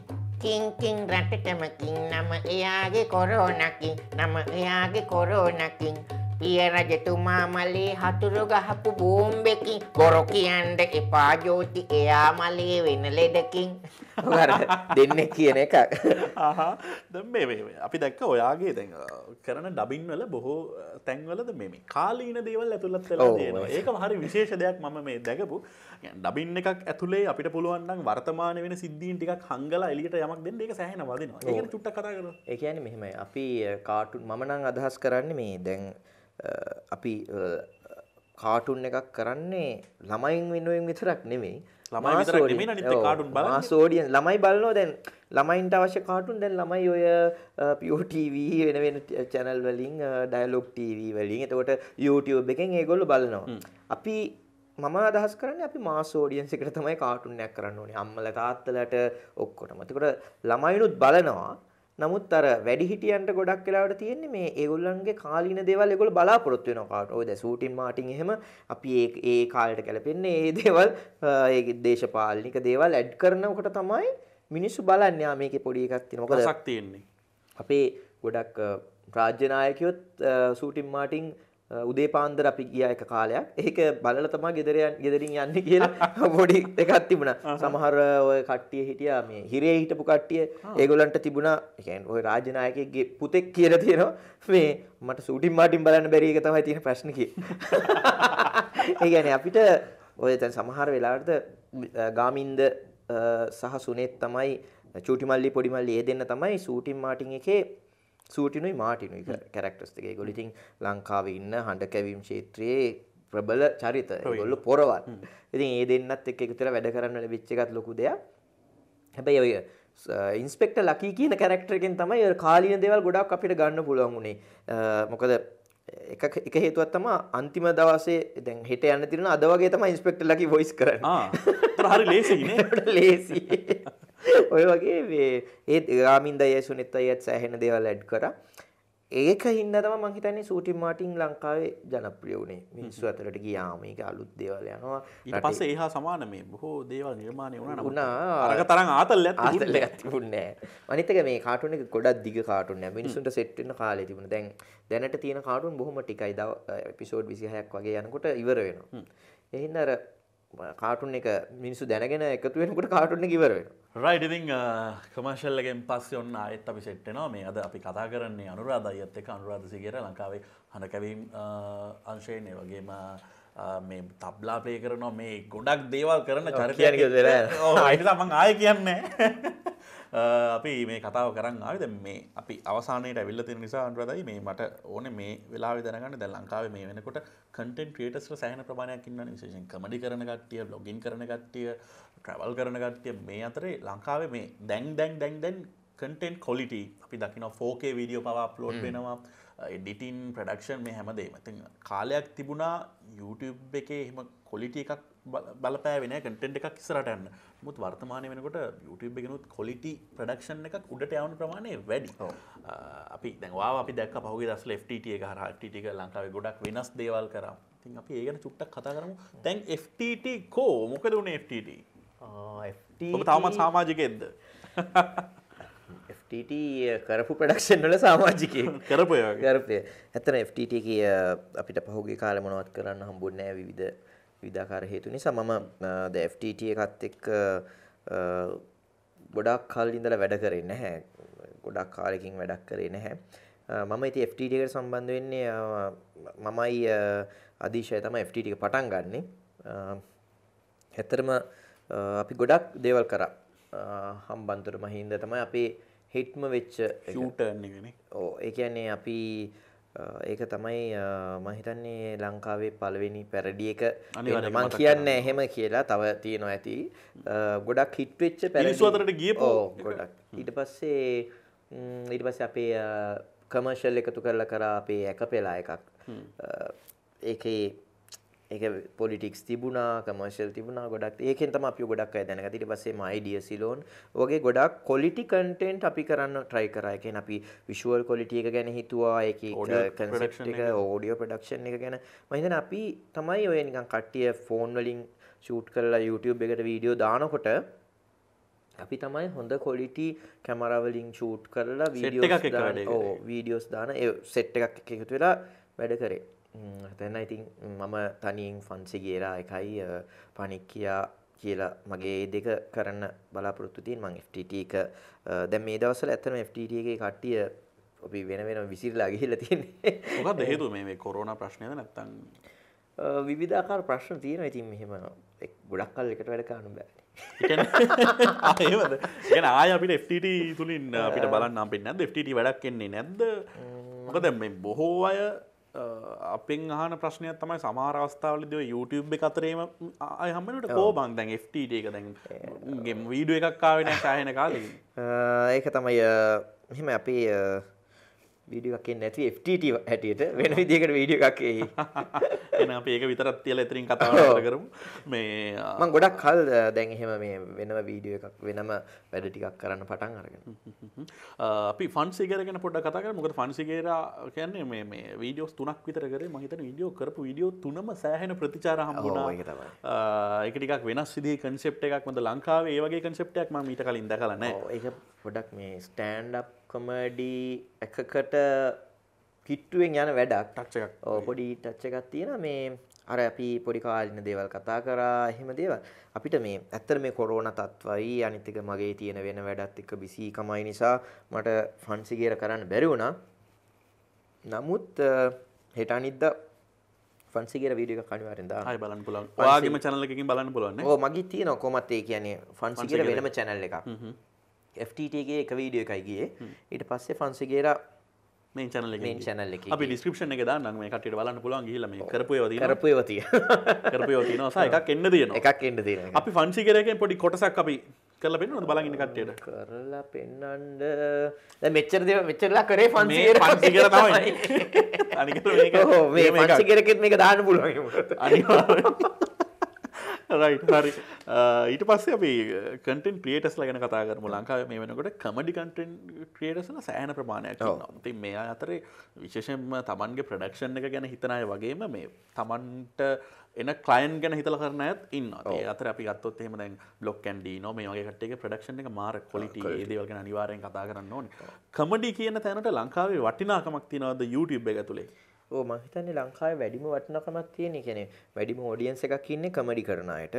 කිං කිං රටටම කිං නම එයාගේ කොරෝනා කිං නම එයාගේ කොරෝනා කිං පිය රජතුමා මලේ හතුරු ගහපු බෝම්බෙකින් බොරු කියන්න එපා ජෝති එයා මලේ වෙන ලෙඩකින් දෙන්න කියන එක මේ අපි දැක්ක ඔයාගේ දැන් කරන ඩබින් වල බොහෝ තැන්වලද මෙම කාලීන දේවල් ඇතුළත් වෙලා ඒක හරි විශේෂ දෙයක් මම මේ දැකපු ඩබින් එකක් ඇතුළේ අපිට පුළුවන්න්න වර්තමාන වෙන සිද්ධීන් ටිකක් හංගලා එලියට යමක් දෙන්න එක සෑහන වදිනවා ඒ චුට්ට කතා කර එකන මෙහෙමයි අපි කාටුන් මමනං අදහස් කරන්න මේ දැන් අපි කාටුන් එකක් කරන්නේ ළමයින් වෙනුවෙන් විතරක් නෙමෙයි සෝඩියන් ළමයි බලනෝ දැන් ළමයින්ට අවශ්‍ය කාටුන් දැන් ළමයි ඔය පියෝටව වෙන වෙන චැනල් වලින් ඩයිලොක් ටව වලින් එතකොට YouTube එකෙන් ඒගොල්ලු බලනවා අපි මම අදහස් කරන්න අපි මාසෝඩියන්සි කර තමයි කාටුන්නයක් කරන්න ඕනේ අම්මල තාත්තලට ඔක්කොට මතිකොට ළමයිනුත් බලනවා නමුත් අර වැඩිහිටියන්ට ගොඩක් වෙලාවට තියෙන්නේ මේ ඒගොල්ලන්ගේ කාලීන දේවල් ඒගොල්ලෝ බලාපොරොත්තු වෙනවා කාට. ඔය දැන් සූටින් මාටින් එහෙම අපි ඒ ඒ කාලයට ගැලපෙන්නේ ඒ දේවල් ඒ දේශපාලනික දේවල් ඇඩ් කරනකොට තමයි මිනිස්සු බලන්නේ ආ මේකේ පොඩි එකක් තියෙනවා. මොකද අපේ ගොඩක් රාජ්‍ය නායකයොත් සූටින් මාටින් උදේ පාන්දර අපි ගිය එක කාලයක් ඒක බලල තමා ගෙදරයන් ගෙදරින් යන්න කියලා පොඩි එකක් තිබුණ සමහර ඔය කට්ටිය හිටියා මේ හිරේ හිටපු කට්ටිය ඒගොලන්ට තිබුණා එකන් ඔය රාජනායකගේ පුතෙක් කියල තියෙනවා මේ මට සූටින් මාටින් බලන්න බැරි එක තමයි තියෙන ප්‍රශ්නක ඒගැන අපිට ඔය තැන් සමහර වෙලාට ගාමින්ද සහ සුනෙත් තමයි චූටිමල්ලි පොඩිමල්ලි ඒ දෙන්න තමයි සූටින් මාටින් එකේ සූටිනුයි මාටිනුයි කැරක්ටස් එක ඒගොල්ලෝ ඉතින් ලංකාවේ ඉන්න හඬ කැවීම් ක්ෂේත්‍රයේ ප්‍රබල චරිත ඒගොල්ලෝ පොරවල්. ඉතින් ඒ දෙන්නත් එක්ක එකතු වෙලා වැඩ කරන්න ලැබිච්ච එකත් ලොකු දෙයක්. හැබැයි ඔය ඉන්ස්පෙක්ට ලකී කියන කැරක්ටර් එකෙන් තමයි කාලීන දේවල් ගොඩක් අපිට ගන්න පුළුවන් උනේ. මොකද එක එක හේතුවත් තම අන්තිම දවසේ දැන් හෙට යන්න තිරෙන අද වගේ තම ඉන්ස්පෙක්ටර්ලා කි වොයිස් කරන්නේ. හරි ලේසි නේ. ලේසි. ඔය වගේ ඒ ගාමින්ද යසුනිත් අයත් සෑහෙන දේවල් ඇඩ් කරා. ඒක හින්දා තමයි මං හිතන්නේ ෂූටින් මාටින් ලංකාවේ ජනප්‍රිය වුණේ. මිනිස්සු අතරට ගියාම මේක අලුත් දේවල් යනවා. ඊට පස්සේ ඒහා සමාන මේ බොහෝ දේවල් නිර්මාණය වුණා නමුත් අරක තරම් ආතල්ලයක් ආතල්ලයක් තිබුණේ නැහැ. අනිත් එක මේ කාටුන් එක ගොඩක් දිග කාටුන් නෑ. මිනිස්සුන්ට සෙට් වෙන කාලේ තිබුණා. දැන් දැනට තියෙන කාටුන් බොහොම ටිකයි. එපිසෝඩ් 26ක් වගේ යනකොට ඉවර වෙනවා. ඒ හින්දා අර කාටුන් එක මිනිස්සු දැනගෙන එකතු වෙනකොට කාටුන් එක ඉවර වෙනවා. රයිඩිදිං කමශල්ලගෙන් පස්ස ඔන්න අයත් අපි සෙට්ටනවා මේ අද අපි කතා කරන්නේ අනුරාධ අයත් එක අනුරාධසිගේර ලංකාවේ හඬ කැවීම් uh, අංශයනය වගේම මේ තබ්ලා පලේ කරනවා මේ ගොඩක් දේවල් කරන චරිතය මං ආය කියන්නේ අපි මේ කතාව කරන්න ආවිද මේ අපි අවසානයට ඇවිල්ල තින නිසා අන්ුවදයි මේ මට ඕන මේ වෙලා විදරගන්න දැ ලංකාව මේ වෙනකොට කටෙන් ට්‍රේටස් සෑහන ප්‍රමාණයක් ඉන්න විශේෂෙන් කමඩි කරන ගට්ටිය ලොගින් කරන ගට්ටිය ට්‍රවල් කරන ගට්ටිය මේ අතරේ ලංකාවේ මේ දැන් දැන් දැන් දැන් කටෙන්ට් කොලිට අපි දකින ෆෝකේ වීඩියෝ පවා ප්ලෝඩ් වෙනවා එඩිටින් ප්‍රඩක්ෂන් මේ හැමදේම ති කාලයක් තිබුණා YouTube එකේ එහෙම කොලිට එකක් බලපෑවෙන කටෙන්ට් එකක් ඉස්සරටන්න මුත් වර්තමානය වෙනකොට YouTube එකනුත් කොලිටි ප්‍රඩක්ෂන් එකක් උඩට යවන ප්‍රමාණය වැඩි අපි දැවා අපි දැක් පහුගේ දස් FTට එක හරටිටික ලංකාවේ ගොඩක් වෙනස් දේවල් කරම් තින් අපි ඒගන චුට්ටක් කතා කරමු තැන් FTT කෝ මොකද වුණ FTT තවමත් සාමාජිකෙද්ද FTT කරපු ප්‍රඩක්ෂන් වල සාමාජික කරපය කරපය ඇතන FTT කිය අපිට පහුගේ කාලමනවත් කරන්න හම්බුන්නෑ විවිධ විධාකාර හේතු නිසා මම ද FTT එකත් එක් ගොඩක් කල් ඉඳලා වැඩ කරේ නැහැ ගොඩක් කාලෙකින් වැඩක් කරේ නැහැ මම ඉති FTT එකට සම්බන්ධ වෙන්නේ මමයි අදීශය තම FTT එක පටන් ගන්නේ හැතරම අපි ගොඩක් දේවල් කරා හම්බන්තොට මහින්ද තමයි අපේ හිට්ම වෙච්ච ටර්න් එකන ඕ ඒකන්නේ අපි ඒක තමයි මහිතන්නේ ලංකාවේ පලවෙනි පැරඩිය එක මං කියන්න එහෙම කියලා තව තියෙනවා ඇති ගොඩක් හිට්වෙච්ච පැරසුවතරට ගිය ගොඩක් ඊට පස්සේ ඊට පස්ස අපේ කමර්ශල් එකතු කරලා කරා අපේ ඇක පෙලා එකක් ඒක ඒක පොලිටික්ස් තිබුණා කමර්ශල් තිබුණා ගොඩක් ඒකෙන් තම අපි ගොඩක් අය දැනගත ඊට පස්සේ මයිඩිය සිලෝන් වගේ ගොඩක් කොලිටි කන්ටෙන්ට් අපි කරන්න ට්‍රයි කරා ඒ කියන්නේ අපි විෂුවල් කොලිටි එක ගැන හිතුවා ඒකේ කන්සෙප්ට් එක ඔඩියෝ ප්‍රොඩක්ෂන් එක ගැන මම හිතන්නේ අපි තමයි ඔය නිකන් කට්ටිය ෆෝන් වලින් ෂූට් කරලා YouTube එකට වීඩියෝ දානකොට අපි තමයි හොඳ කොලිටි කැමරවලින් ෂූට් කරලා වීඩියෝ වීඩියෝස් දාන සෙට් එකක් එකතු වෙලා වැඩ කරේ තැන්න ඉතින් මම තනින් ෆන්සි ගේලා එකයි පනික්කයා කියලා මගේ දෙක කරන්න බලාපොරොත්තුතින් මං FTT එක දැන් මේ දවසල ඇත්තම FTT එකේ කට්ටිය අපි වෙන වෙන විසිරලා ගිහිල්ලා තියෙන්නේ. මොකද හේතුව මේ මේ කොරෝනා ප්‍රශ්නයද නැත්තම් විවිධාකාර ප්‍රශ්න තියෙනවා ඉතින් මෙහෙම ගොඩක් කල් එකට වැඩ කරන්න බෑ. ඒවද? ඒ ආය අපිට FTT තුලින් අපිට බලන්න හම්බෙන්නේ නැද්ද? FTT වැඩක් එන්නේ නැද්ද? මොකද මේ බොහෝ අය අපෙන් ආන ප්‍රශ්නයක් තමයි සමාරවස්ථාවලදව YouTube අතරේම අයහමට කෝබන් දැන් FTට එක දැන්ගෙම වීඩුව එකක් කාවෙන සෑහෙන කාලින් ඒක තමයි මෙහෙම අපි වීඩියෝ එකක් එන්නේ නැති FTT හැටියට වෙන විදිහකට වීඩියෝ එකක් එයි. එහෙනම් අපි ඒක විතරක් තියලා එතනින් කතා කරමු. මේ මම ගොඩක් කල් දැන් එහෙම මේ වෙනම වීඩියෝ එකක් වෙනම වැඩ ටිකක් කරන්න පටන් අරගෙන. අපි ෆන්සිගර ගැන පොඩ්ඩක් කතා කරමු. මොකද ෆන්සිගර කියන්නේ මේ මේ වීඩියෝස් තුනක් විතර කරේ මම හිතන්නේ වීඩියෝ කරපු වීඩියෝ තුනම සෑහෙන ප්‍රතිචාර හම්බුණා. ඒක තමයි. ඒක ටිකක් වෙනස් විදිහේ concept එකක් මත ලංකාවේ ඒ වගේ concept එකක් මම ඊට කලින් දැකලා නැහැ. ඔව් ඒක ගොඩක් මේ stand up කොමඩී එකකට කිට්ටුවෙන් යන වැඩක් ටච්ච එකක් පොඩි ටච්ච එකක් තියෙන මේ අර අපි පොඩි කාලින දේවල් කතා කරා එහෙම දේවල් අපිට මේ ඇත්තට මේ කොරෝණ තත්ත්වයි අනිත් එක මගේ තියෙන වෙන වැඩත් එක්ක බිසිකමයි නිසා මට ෆන්සි ගියර කරන්න බැරි වුණා. නමුත් හෙට අනිද්දා ෆන්සි ගියර වීඩියෝ එකක් අනිවාර්යෙන් දාන්න. හරි බලන්න පුළුවන්. ඔයාගේම channel එකකින් බලන්න පුළුවන් නේ. ඔව් මගේ තියෙනවා කොහොමත් ඒ කියන්නේ ෆන්සි ගියර වෙනම channel එකක්. හ්ම් හ්ම්. FTටගේ එක වීඩිය එකයි ගිය ඊට පස්සේ ෆන්සිගේර මේ චනල මේ චනල අපි ඩිස්ක්‍රපෂන එක දන්න මේ කට බලන්න පුළුවන් ගහිල මේ කරපය කරපය වතිය කරපය වති නසා එකක් එන්න දයන එකක් එන්න දන අපි ෆන්සිිකරයෙන් පොඩි කොටසක් අපි කරල පෙන් බලගන්න කට්ටයට කරලා පෙන්නන්ඩ මෙච්චර දෙව මෙච්චරලා කරේ පන්සේ පන්සිකර තමයි අනිකර මේ පන්සිකරකෙත් මේ දාන්න පුළුවන් අනිවා රයි හරි ඊට පස්සේ අපි කටෙන් ක්‍රියටස් ලගෙන කතා කරම ලංකාව මේ වෙනකොට කමඩි කටෙන් ක්‍රියටසන සෑන ප්‍රමාණයක් නති මේ අතරේ විශේෂෙන්ම තමන්ගේ ප්‍රඩක්ෂන් එක ගැන හිතනය වගේම මේ තමන්ට එන කලයින් ගැන හිතල කරන ඇත් ඉන්න අතර අපි ගත්තොත් එෙම දැන් බ්ලොක්කන්ඩ නො මේ වගේටේ ප්‍රඩක්ෂන් එක මාර කොලිට ඒදවගෙන අනිවාරයෙන් කතා කරන්න ඕන කමඩි කියන තැනට ලංකාවේ වටිනාකමක් තිනවද YouTube එක තුළේ ඕ මහිතන්නේ ලංකාවේ වැඩිම වටිනකමක් තියෙන කියන්නේ වැඩිම ඔඩියන්ස් එකක් ඉන්නේ කමඩි කරන අයට.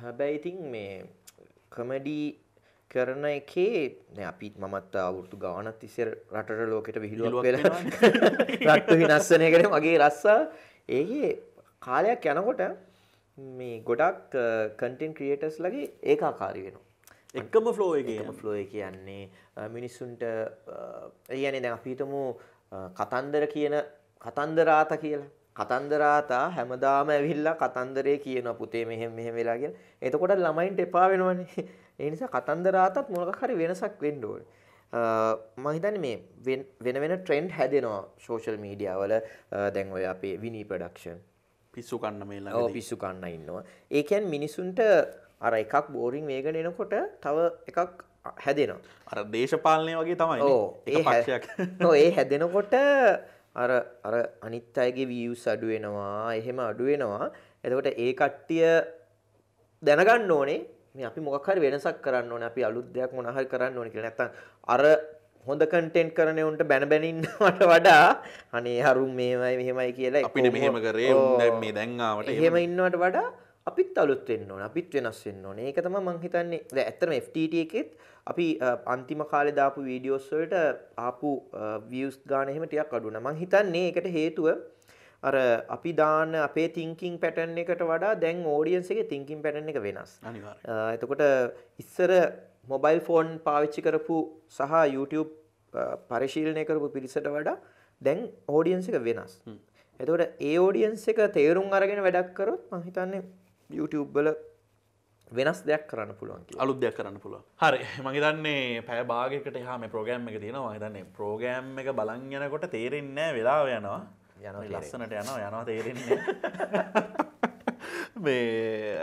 හැබැයි ඉතින් මේ කමඩි කරන එකේ අපි මත් අවුරතු ගානත් ඉස්සර රටට ලෝකෙට විහිලුවක් වෙලා රට්ටු විනස්සනය කරන මගේ රස්සා ඒ කාලයක් යනකොට මේ ගොඩක් කටෙන් ක්‍රියටස් ලගේ ඒ ආකාරි වෙනවා එක්කම ෆ්ලෝ එක ෆ්ලෝ කියන්නේ මිනිස්සුන්ට යන දැ අපිතමු කතන්දර කියන කතන්දරාත කියලා. කතන්දරාතා හැමදාම ඇවිල්ලා කතන්දරේ කියන පුතේ මෙහෙම මෙහෙම වෙලා කියලා. එතකොට ළමයින්ට එපා වෙනවනේ. ඒ නිසා කතන්දරාතත් මොකක් හරි වෙනසක් වෙන්න ඕනේ. මම හිතන්නේ මේ වෙන වෙන ට්‍රෙන්ඩ් හැදෙනවා සෝෂල් මීඩියා වල දැන් ඔය අපේ විනී ප්‍රොඩක්ෂන් පිස්සු කන්න මේ ළඟදී. ඔව් පිස්සු කන්න ඉන්නවා. ඒ කියන්නේ මිනිසුන්ට අර එකක් බෝරින් වේගන එනකොට තව එකක් හැදෙනවා. අර දේශපාලනය වගේ තමයි ඒ පක්ෂයක් ඒ හැදෙනකොට අර අර අනිත් අයගේ වියස් අඩුවෙනවා එහෙම අඩුවෙනවා එතකොට ඒ කට්ටිය දැනගන්න ඕනේ මේ අපි මොකක් හරි වෙනසක් කරන්න ඕනේ අපි අලුත් දෙයක් මොන හරි කරන්න ඕනේ කියලා නැත්තම් අර හොඳ කටෙන්ට් කරන උන්ට බැන බැනින්නට වඩා අනේ හරුම් මේමයි මෙහෙමයි කියලා අපිට මෙහෙම කරේ මේ දැන්ආවට එහෙම ඉන්නවට වඩා අපිත් අලුත් වෙන්න ඕන අපිත් වෙනස් වෙන්න ඕන ඒක තමයි මම හිතන්නේ දැන් ඇත්තටම FTT එකෙත් අපි අන්තිම කාලේ දාපු වීඩියෝස් වලට ආපු views ගාන එහෙම ටිකක් අඩු වුණා මම හිතන්නේ ඒකට හේතුව අර අපි දාන අපේ තිංකින් පැටන් එකට වඩා දැන් ෝඩියන්ස එක තිංකින් පැටන් එක වෙනස් එතකොට ඉස්සර මොබයිල් ෆෝන් පාවිච්චි කරපු සහ YouTube පරිශීලනය කරපු පිරිසට වඩා දැන් ඕඩියන්ස එක වෙනස් එතකොට ඒ ෝඩියන්ස එක තේරුම් අරගෙන වැඩක් කරොත් මහිතන්නේ YouTube බල වෙනස් දෙයක් කරන්න පුළුවන් අලුත් දෙයක් කරන්න පුළුව හරි මගේ දන්නේ පැය භාගකට හම ප්‍රෝගෑම් එක තියෙනවා දන්නේ ප්‍රෝගෑම් එක බලංයනකොට තේරෙන්න වෙලාව යනවා යන ලස්සනට යනවා යනවා තේරෙන්නේ මේ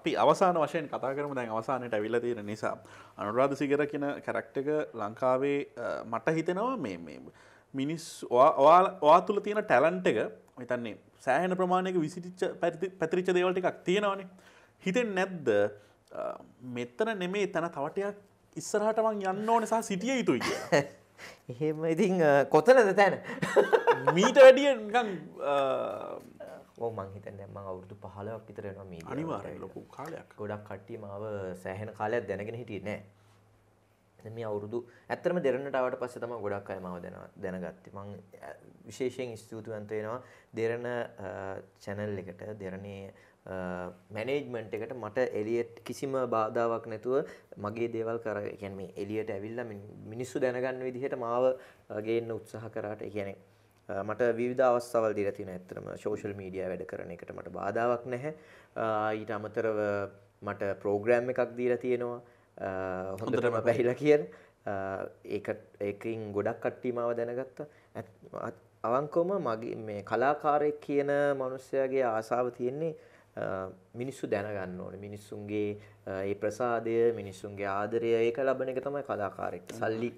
අපි අවසාන වශයෙන් කතා කරම දැන් අවසානයට ඇවිල්ල තියෙන නිසා අනුරාධ සිගර කියෙන කැරක්ට එක ලංකාවේ මට හිතෙනවා මේ මිනිස් ඔයා තුළ තියෙන ටැලන්ට එක හිතන්නේ සෑහන ප්‍රමාණයක විසිටිච්ච පැතිරිච්ච දේවල්ට එකක් තියෙනවානේ හිතෙන් නැද්ද මෙත්තන නෙමේ තැන තවටයක් ඉස්සරහටමං යන්න ඕන සහ සිටිය යුතුයි කිය එහෙම ඉතින් කොතනද තැන මීට වැඩියගන් මං හිත ම අවුරදු පහලක් විතරෙනවා මී අනිවාර ලොකු කාලයක් ගොඩක් කට්ටිය මාව සෑහෙන කාලයක් දැනගෙන හිටිය නෑ මේ අවුරුදු ඇත්තරම දෙරණටාවට පස්ස තම ගොඩක් අයමාව දෙෙන දැනගත්ත මං විශේෂයෙන් ස්තූතිවන්තයෙනවා දෙරණ චැනල් එකට දෙරණේ මැනේජ්මන්ට් එකට මට එලියට් කිසිම බාධාවක් නැතුව මගේ දේවල් කර එකැන් මේ එලියට ඇවිල්ල මිනිස්සු දැනගන්න විදිහට මාව ගේන්න උත්සාහ කරාට එකැනෙ මට විධ අවස්සවල් දිරතින ඇතරම ශෝෂල් මීඩිය වැඩ කරන එකට මට බාධාවක් නැහැ ඊට අමතරව මට ප්‍රෝග්‍රෑම් එකක් දීර තියෙනවා හොඳටම පැහිලා කියන ඒකින් ගොඩක් කට්ටිමාව දැනගත්ත අවංකෝම මගේ මේ කලාකාරයක් කියන මනුස්සයාගේ ආසාව තියෙන්නේ මිනිස්සු දැනගන්න ඕනේ මිනිස්සුන්ගේ ඒ ප්‍රසාදය මිනිස්සුන්ගේ ආදරය ඒක ලබන එක තමයි කලාකාරෙක් සල්ලි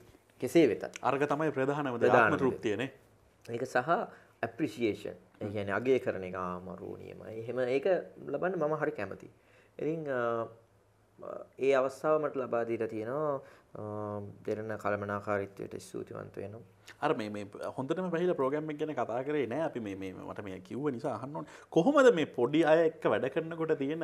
කෙසේ වෙතත් අර්ග තමයි ප්‍රධානම දාන තෘප්තියනේ ඒක සහ ඇප්‍රිසිේෂන් ඒ කියන්නේ අගේ කරන එක ආමරෝණියමයි එහෙම ඒක ලබන්න මම හරි කැමතියි ඉතින් ඒ අවස්ථාව මට ලබා දීලා තියෙනවා දෙරන කළමනාකාරිත්වයට ස්තුතිවන්ත වෙනවා. අර මේ හොඳටම පැහිල ප්‍රෝගම්ම ගැන කතා කරේ නෑ අපි මේ මට මේ කිව්ව නිසා අහන්නොන් කොහොමද මේ පොඩි අය එක්ක වැඩ කරන්නකොට තියෙන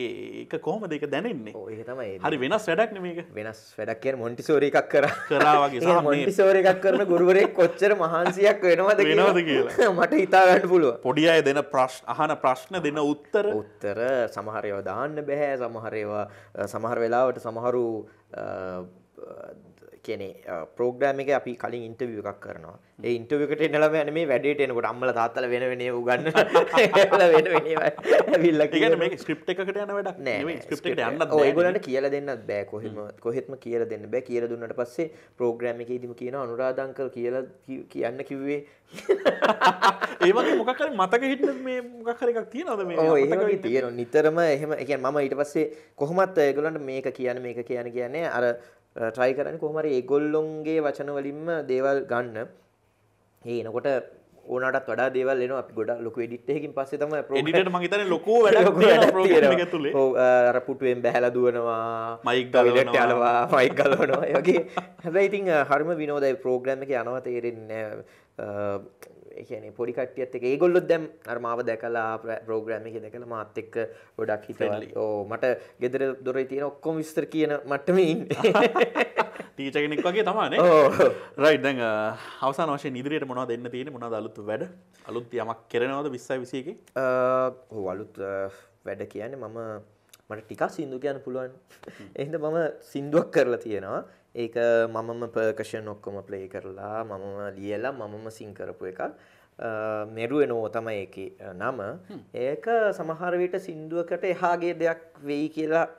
ඒක කොහොම දෙක දැනෙන්නේ ඒ තමයි හරි වෙනස් වැඩක් මේක වෙනස් වැඩක් කියෙන් මොන්ටිසෝර එකක් කර කරාවගේ මොන්ටිසෝර එකක් කරන ගුරුවරෙක් කොච්චර මහන්සියක් වෙනවද වෙනවද කියලා මට හිතාගන්න පුළුව පොඩි අය දෙන ප්‍රශ් අහන ප්‍රශ්න දෙන උත්තර උත්තර සමහරයව දාන්න බැහැ සමහරයවා සමහර වෙලාවට සමහරු uh, කියන්නේ ප්‍රෝග්‍රෑම් එක අපි කලින් ඉන්ටර්වියු එකක් කරනවා. ඒ ඉන්ටර්වියු එකට එන ළමයා නෙමෙයි වැඩේට එනකොට අම්මලා තාත්තලා වෙන වෙනේ උගන්න. ඒවල වෙන වෙනේ ඇවිල්ලා කියන්නේ මේක ස්ක්‍රිප්ට් එකකට යන වැඩක් නෙමෙයි ස්ක්‍රිප්ට් එකට යන්නත් බෑ. ඒගොල්ලන්ට කියලා දෙන්නත් බෑ කොහෙම කොහෙත්ම කියලා දෙන්න බෑ. කියලා දුන්නට පස්සේ ප්‍රෝග්‍රෑම් එකේදීම කියනවා අනුරාධ අංකල් කියලා කියන්න කිව්වේ. ඒ වගේ මොකක් හරි මතක හිටින මේ මොකක් හරි එකක් තියනවද මේ? ඔව් ඒ වගේ තියෙනවා. නිතරම එහෙම කියන්නේ මම ඊට පස්සේ කොහොමත් ඒගොල්ලන්ට මේක කියන මේක කියන කියන්නේ අර ට්‍රයි කරන්න කොහමර ඒගොල්ලොන්ගේ වචනවලින්ම දේවල් ගන්න ඒ එනකොට ඕනටත් වඩා දේවල් න ගොඩ ලොක ඩිට්හකින් පස්සේ තම ප්‍රඩට මහිතන ලොක රපුටුවෙන් බැහල දුවනවා මයික් ගලට යලවා ෆයික් ගලවනවා යගේ හැබැයිඉතින් හරම විනෝදයි ප්‍රෝග්‍රම එක යනවා තේරෙන්නේ එකන පොඩිකට්ියත් එක ඒගොල්ලොත් දැම් අර්මාව දැකලා ප්‍රෝග්‍රම එක දැකළ මාත් එක්ක ගොඩක් හිතවල ඕ මට ගෙදර දොරේ තියෙන ඔක්කොම විස්තර කියන මටමින් ටීචගෙනෙක් වගේ තමාන රයිඩ හවස වශ ඉදිරියට මොනා දෙන්න තියෙන මොනා අලුත් වැඩ අලුත් යමක් කරනවද විස්සයි විසේගේ හෝ අලුත් වැඩ කියන්නේ මම මට ටිකක් සිින්දු කියන්න පුළුවන් එහිද මම සින්දුවක් කරලා තියෙනවා ඒක මමම පර්කෂන් ඔක්කොම ප්ලේ කරලා මමම ලියලා මමම සිංකරපු එකක් මෙරුව නෝ තම එක නම ඒක සමහරවිට සින්දුවකට එහාගේ දෙයක් වෙයි කියලා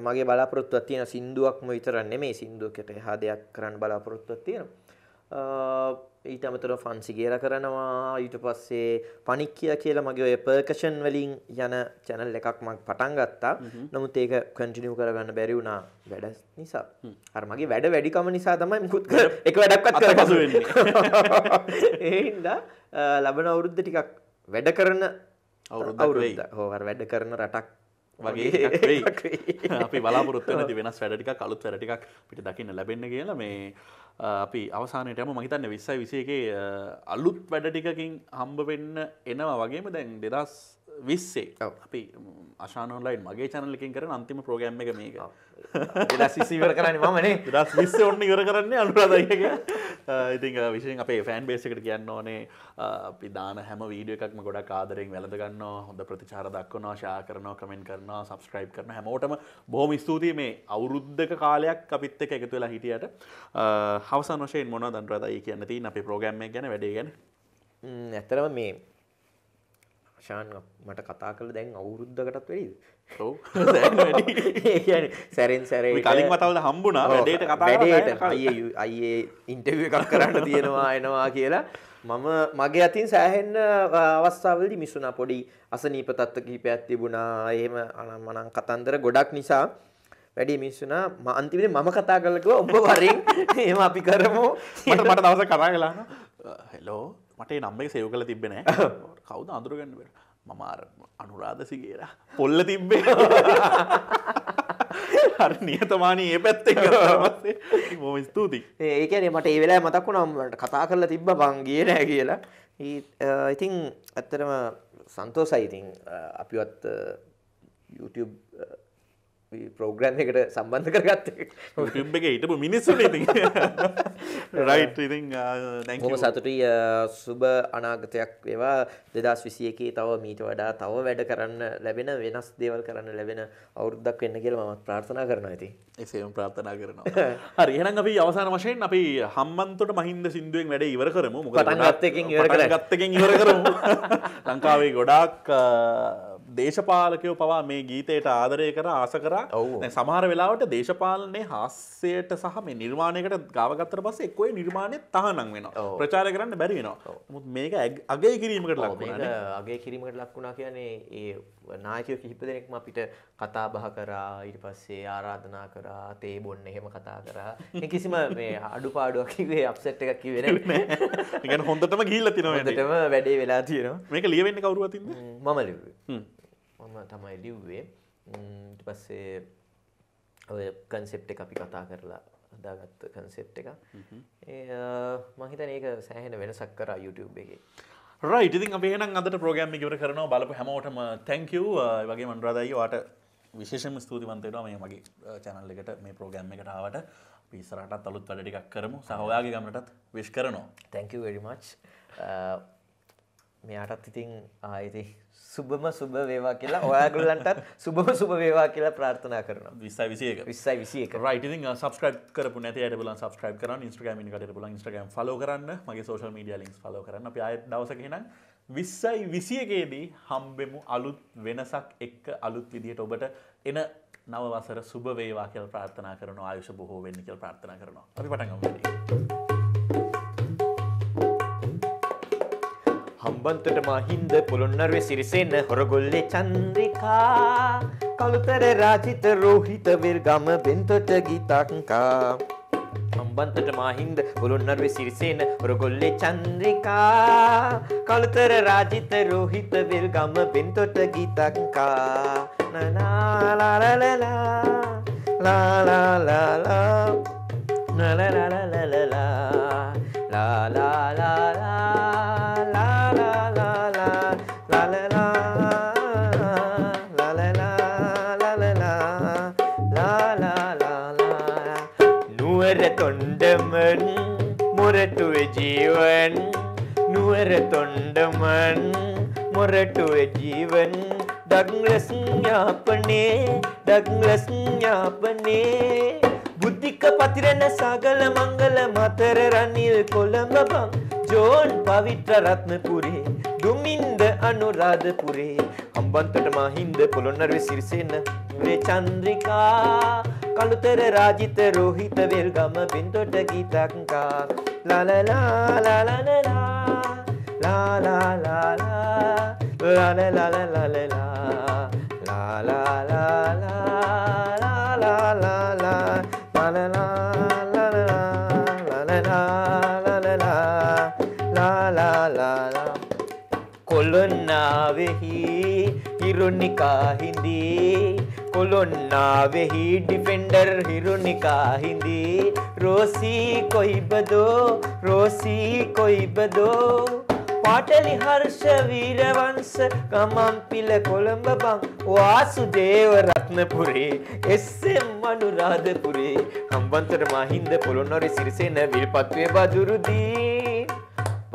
මගේ බලාපොරොත්තුව තියෙන සින්දුවක්ම විතරන්නේ මේ සින්දුවකට එහා දෙයක් කරන්න බලාපොරොත්තුව තියෙනවා ඊට අමතරව ෆන්සි ගේලා කරනවා ඊට පස්සේ පනික්කිය කියලා මගේ ඔය පර්කෂන් වලින් යන channel එකක් මම පටන් ගත්තා. නමුත් ඒක කන්ටිනියු කරගන්න බැරි වුණා වැඩ නිසා. අර මගේ වැඩ වැඩිකම නිසා තමයි මුකුත් එක වැඩක්වත් කරපසු වෙන්නේ. ඒ හින්දා ලබන අවුරුද්ද ටිකක් වැඩ කරන අවුරුද්දක් වෙයි. හෝ අර වැඩ කරන රටක් වගේ අපි බලාපොරොත්වන ති වෙනස් වැඩටික කලුත් වැරටික් පිට දකින්න ලැබෙන්න කියලා මේ අපි අවසානයටම මහිතන්න විස්සයි විසයගේ අලුත් වැඩටිකකින් හම්බ වෙන්න එනවා වගේම දැන් දෙදස් විස්සේ අපි අශානෝලයින් මගේ චනලකින් කරන අන්තිම ප්‍රෝගෑම් එක මේක සිසිවර කරන්න මනේ දස් විස්ස ඔන්න ඉවර කරන්නේ අනුරාධයක ඉතිං විසින් අපේ ෆෑන් බේසකට කියන්න ඕනේ අපි දාන හැම වීඩිය එකක්ම ගොඩක් ආදරෙන් වැළඳගන්න හොඳ ප්‍රතිචාර දක්වනවා ශා කරනවා කමෙන්ට කරනවා සබස්ක්‍රයිබ් කරන හැමෝටම බොහොම ස්තුතියි මේ අවුරුද්ධක කාලයක් අපිත් එක එකතු වෙලා හිටියට හවසන් වශයෙන් මොන දන්රදයි කියන්න තින් අපි ප්‍රෝගෑම්ම ගැන වැඩේ ගැන ඇතරම මේ රක්ෂාන් මට කතා කළ දැන් අවුරුද්ධකටත් වෙයිද සැරෙන් සැර කලින් මතවල හම්බුණා වැඩට කතාට අයේ ඉන්ටව එකක් කරන්න තියෙනවා එනවා කියලා මම මගේ අතින් සෑහෙන්න අවස්ථාවලදි මිසුනා පොඩි අසනීප තත්ත්ව කිහිපයක් තිබුණා එහෙම අනම්මනම් කතන්දර ගොඩක් නිසා වැඩි මිස්සුනා ම අන්තිමට මම කතා කලකව ඔබ වරින් එහෙම අපි කරමු මට දවස කතා කලාන්න හෙලෝ මට නම්බේ සයෝ කල තිබෙන කවුද අඳුරගන්නවට මමාර අනුරාධසිගේර පොල්ල තිබ්බේ හරි නියතමානී ඒ පැත්තේ කරමස්සේ බොම ස්තුති ඒකනේ මට ඒ වෙලා මතක්ු නම්ට කතා කරලා තිබ්බ බංගේ නෑ කියලා ඉතිං ඇත්තරම සන්තෝසයිඉතිං අපිවත් YouTube ප්‍රෝග්‍රම් එකට සම්බන්ධ කරගත්තේ ටබ් එක ඉටපු මිනිස්සු රයිම සතුටී සුබ අනාගතයක් ඒවා දෙදස් විසිය එකේ තව මීට වඩා තව වැඩ කරන්න ලැබෙන වෙනස් දේවල් කරන්න ලැබෙන අවුරුද්දක් වෙන්න කියල මත් ප්‍රාර්ථනා කරන ඇති එසේම ප්‍රාර්ථනා කරනවා හරිහන අපි අවසාන වශයෙන් අපි හම්බන්තොට මහින්ද සිින්දුවෙන් වැඩ ඉවර කරමු මොකටන් ගත්තකින් ඉවර කරගත්තකින් ඉවර කරමු ලංකාවේ ගොඩාක් uh, දේශපාලකයෝ පවා මේ ගීතයට ආදරය කර ආස කර සමහර වෙලාවට දේශපාලනය හාස්සයට සහ මේ නිර්මාණයකට ගාවගත්තර පස එක්කොයි නිර්මාණය තහනම් වෙන ප්‍රචාර කරන්න බැරි වෙනවා මුත් මේක අගේ කිරීමකට ලක් අගේ කිරීමකට ලක් වුණා කියන්නේ ඒ නායකයෝ කිහිප දෙනෙක්ම අපිට කතා බහ කරා ඊට පස්සේ ආරාධනා කරා තේ බොන්න එහෙම කතා කරා මේ කිසිම මේ අඩුපාඩුවක් කිව්වේ අප්සෙට් එකක් කිව්වේ නැහැ හොඳටම ගිහිල්ලා තියෙනවා වැඩේ වෙලා තියෙනවා මේක ලියවෙන්නේ කවුරුවතින්ද මම ලිව්වේ මම තමයි ලිව්වේ ට පස්සේ ඔය කන්සෙප් එක අපි කතා කරලා අදාගත්ත කන්සෙප් එක මහිතන ඒක සෑහෙන වෙනසක් කර YouTube එකේ ඉතින් අපේන අදට ප්‍රෝගම්ම ගවර කරන බලපු හැමෝටම තැංකව වගේ මන්ද්‍රදයි වාට විශේෂම ස්තුතිවන්තයට මේ මගේ චැනල් එකට මේ ප්‍රෝගම්ම එකට ආවට පිසරටත් අලුත් වැඩටිකක් කරමු සහෝයාගේ ගමටත් විශ් කරනවා තැංකවඩිමච් මෙයාටත් ඉතින් ආයිති සුබම සුබ වේවා කියලා ඔයාගුල්ලන්ටත් සුබම සුබ වේවා කියලා ප්‍රාර්ථනා කරන විස්සයි විසියක විස්සයි විසියක රයිටඉති සබස්ක්‍රයිබ් කරපු නැතියට බල සබස්ක්‍රයිබ් කරන්න ඉස්ට්‍රගම කට බල ඉස්ට්‍රගම් ල කරන්න මගේ සෝශල් මීඩිය ලින්ස් ල කරන්න අපි අය දවසක නම් විස්සයි විසියකේදී හම්බෙමු අලුත් වෙනසක් එක්ක අලුත් විදිහට ඔබට එන නවවසර සුබ වේවා කියල් ප්‍රාර්ථනා කරන ආයුෂ බොහෝ වෙන්න කියල් ප්‍රාර්ථනා කරනවා අපි පටගම්. හම්බන්තොට මහින්ද පොළොන්නරුවේ සිරිසෙන හොරගොල්ලේ චන්ද්‍රිකා කළුතර රාජිත රෝහිත විර්ගම බෙන්තොට ගීතක්කා හම්බන්තොට මහින්ද පොළොන්නරුවේ සිරිසෙන හොරගොල්ලේ චන්ද්‍රිකා කළුතර රාජිත රෝහිත විර්ගම බෙන්තොට ගීතක්කා නනාලාලාලා ලාලාලාලා නලලාලාලා ලාලාලාලා ගොඩක් ලෙස් ඥාපනේ බුද්ධික පතිරෙන සගල මංගල මතර රනිල් කොළඹ බං ජෝන් පවිත්‍ර රත්නපුරේ දුමින්ද අනුරාධපුරේ අම්බන්තට මහින්ද පොළොන්නරුවේ සිරිසෙන වේ චන්ද්‍රිකා කළුතර රාජිත රෝහිත වෙල්ගම බින්දොට ගීතක්කා ලාලාලා ලාලාලා ලාලාලා ලාලාලා ලාලාලා కొలున్నావెహి హిరుణ్ణి కాహింది కొలున్నావెహి డిఫెండర్ హిరుణ్ణి కాహింది రోసి కొయ్బదో రోసి కొయ్బదో පාටලි හර්ෂ වීරවංශ ගමන් පිල කොළඹ බං වාසුදේව රත්නපුරේ එස්.එම් අනුරාධපුරේ හම්බන්තොට මහින්ද පොළොන්නරුවේ සිරිසේන විල්පත්වේ බදුරුදී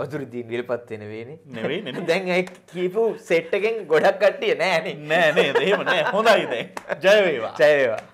බදුරුදී විල්පත් වෙන වේනේ නෙවෙයි නේ දැන් ඒ කීපු සෙට් එකෙන් ගොඩක් කට්ටිය නෑනේ නෑ නේද එහෙම නෑ හොඳයි දැන් ජය වේවා ජය වේවා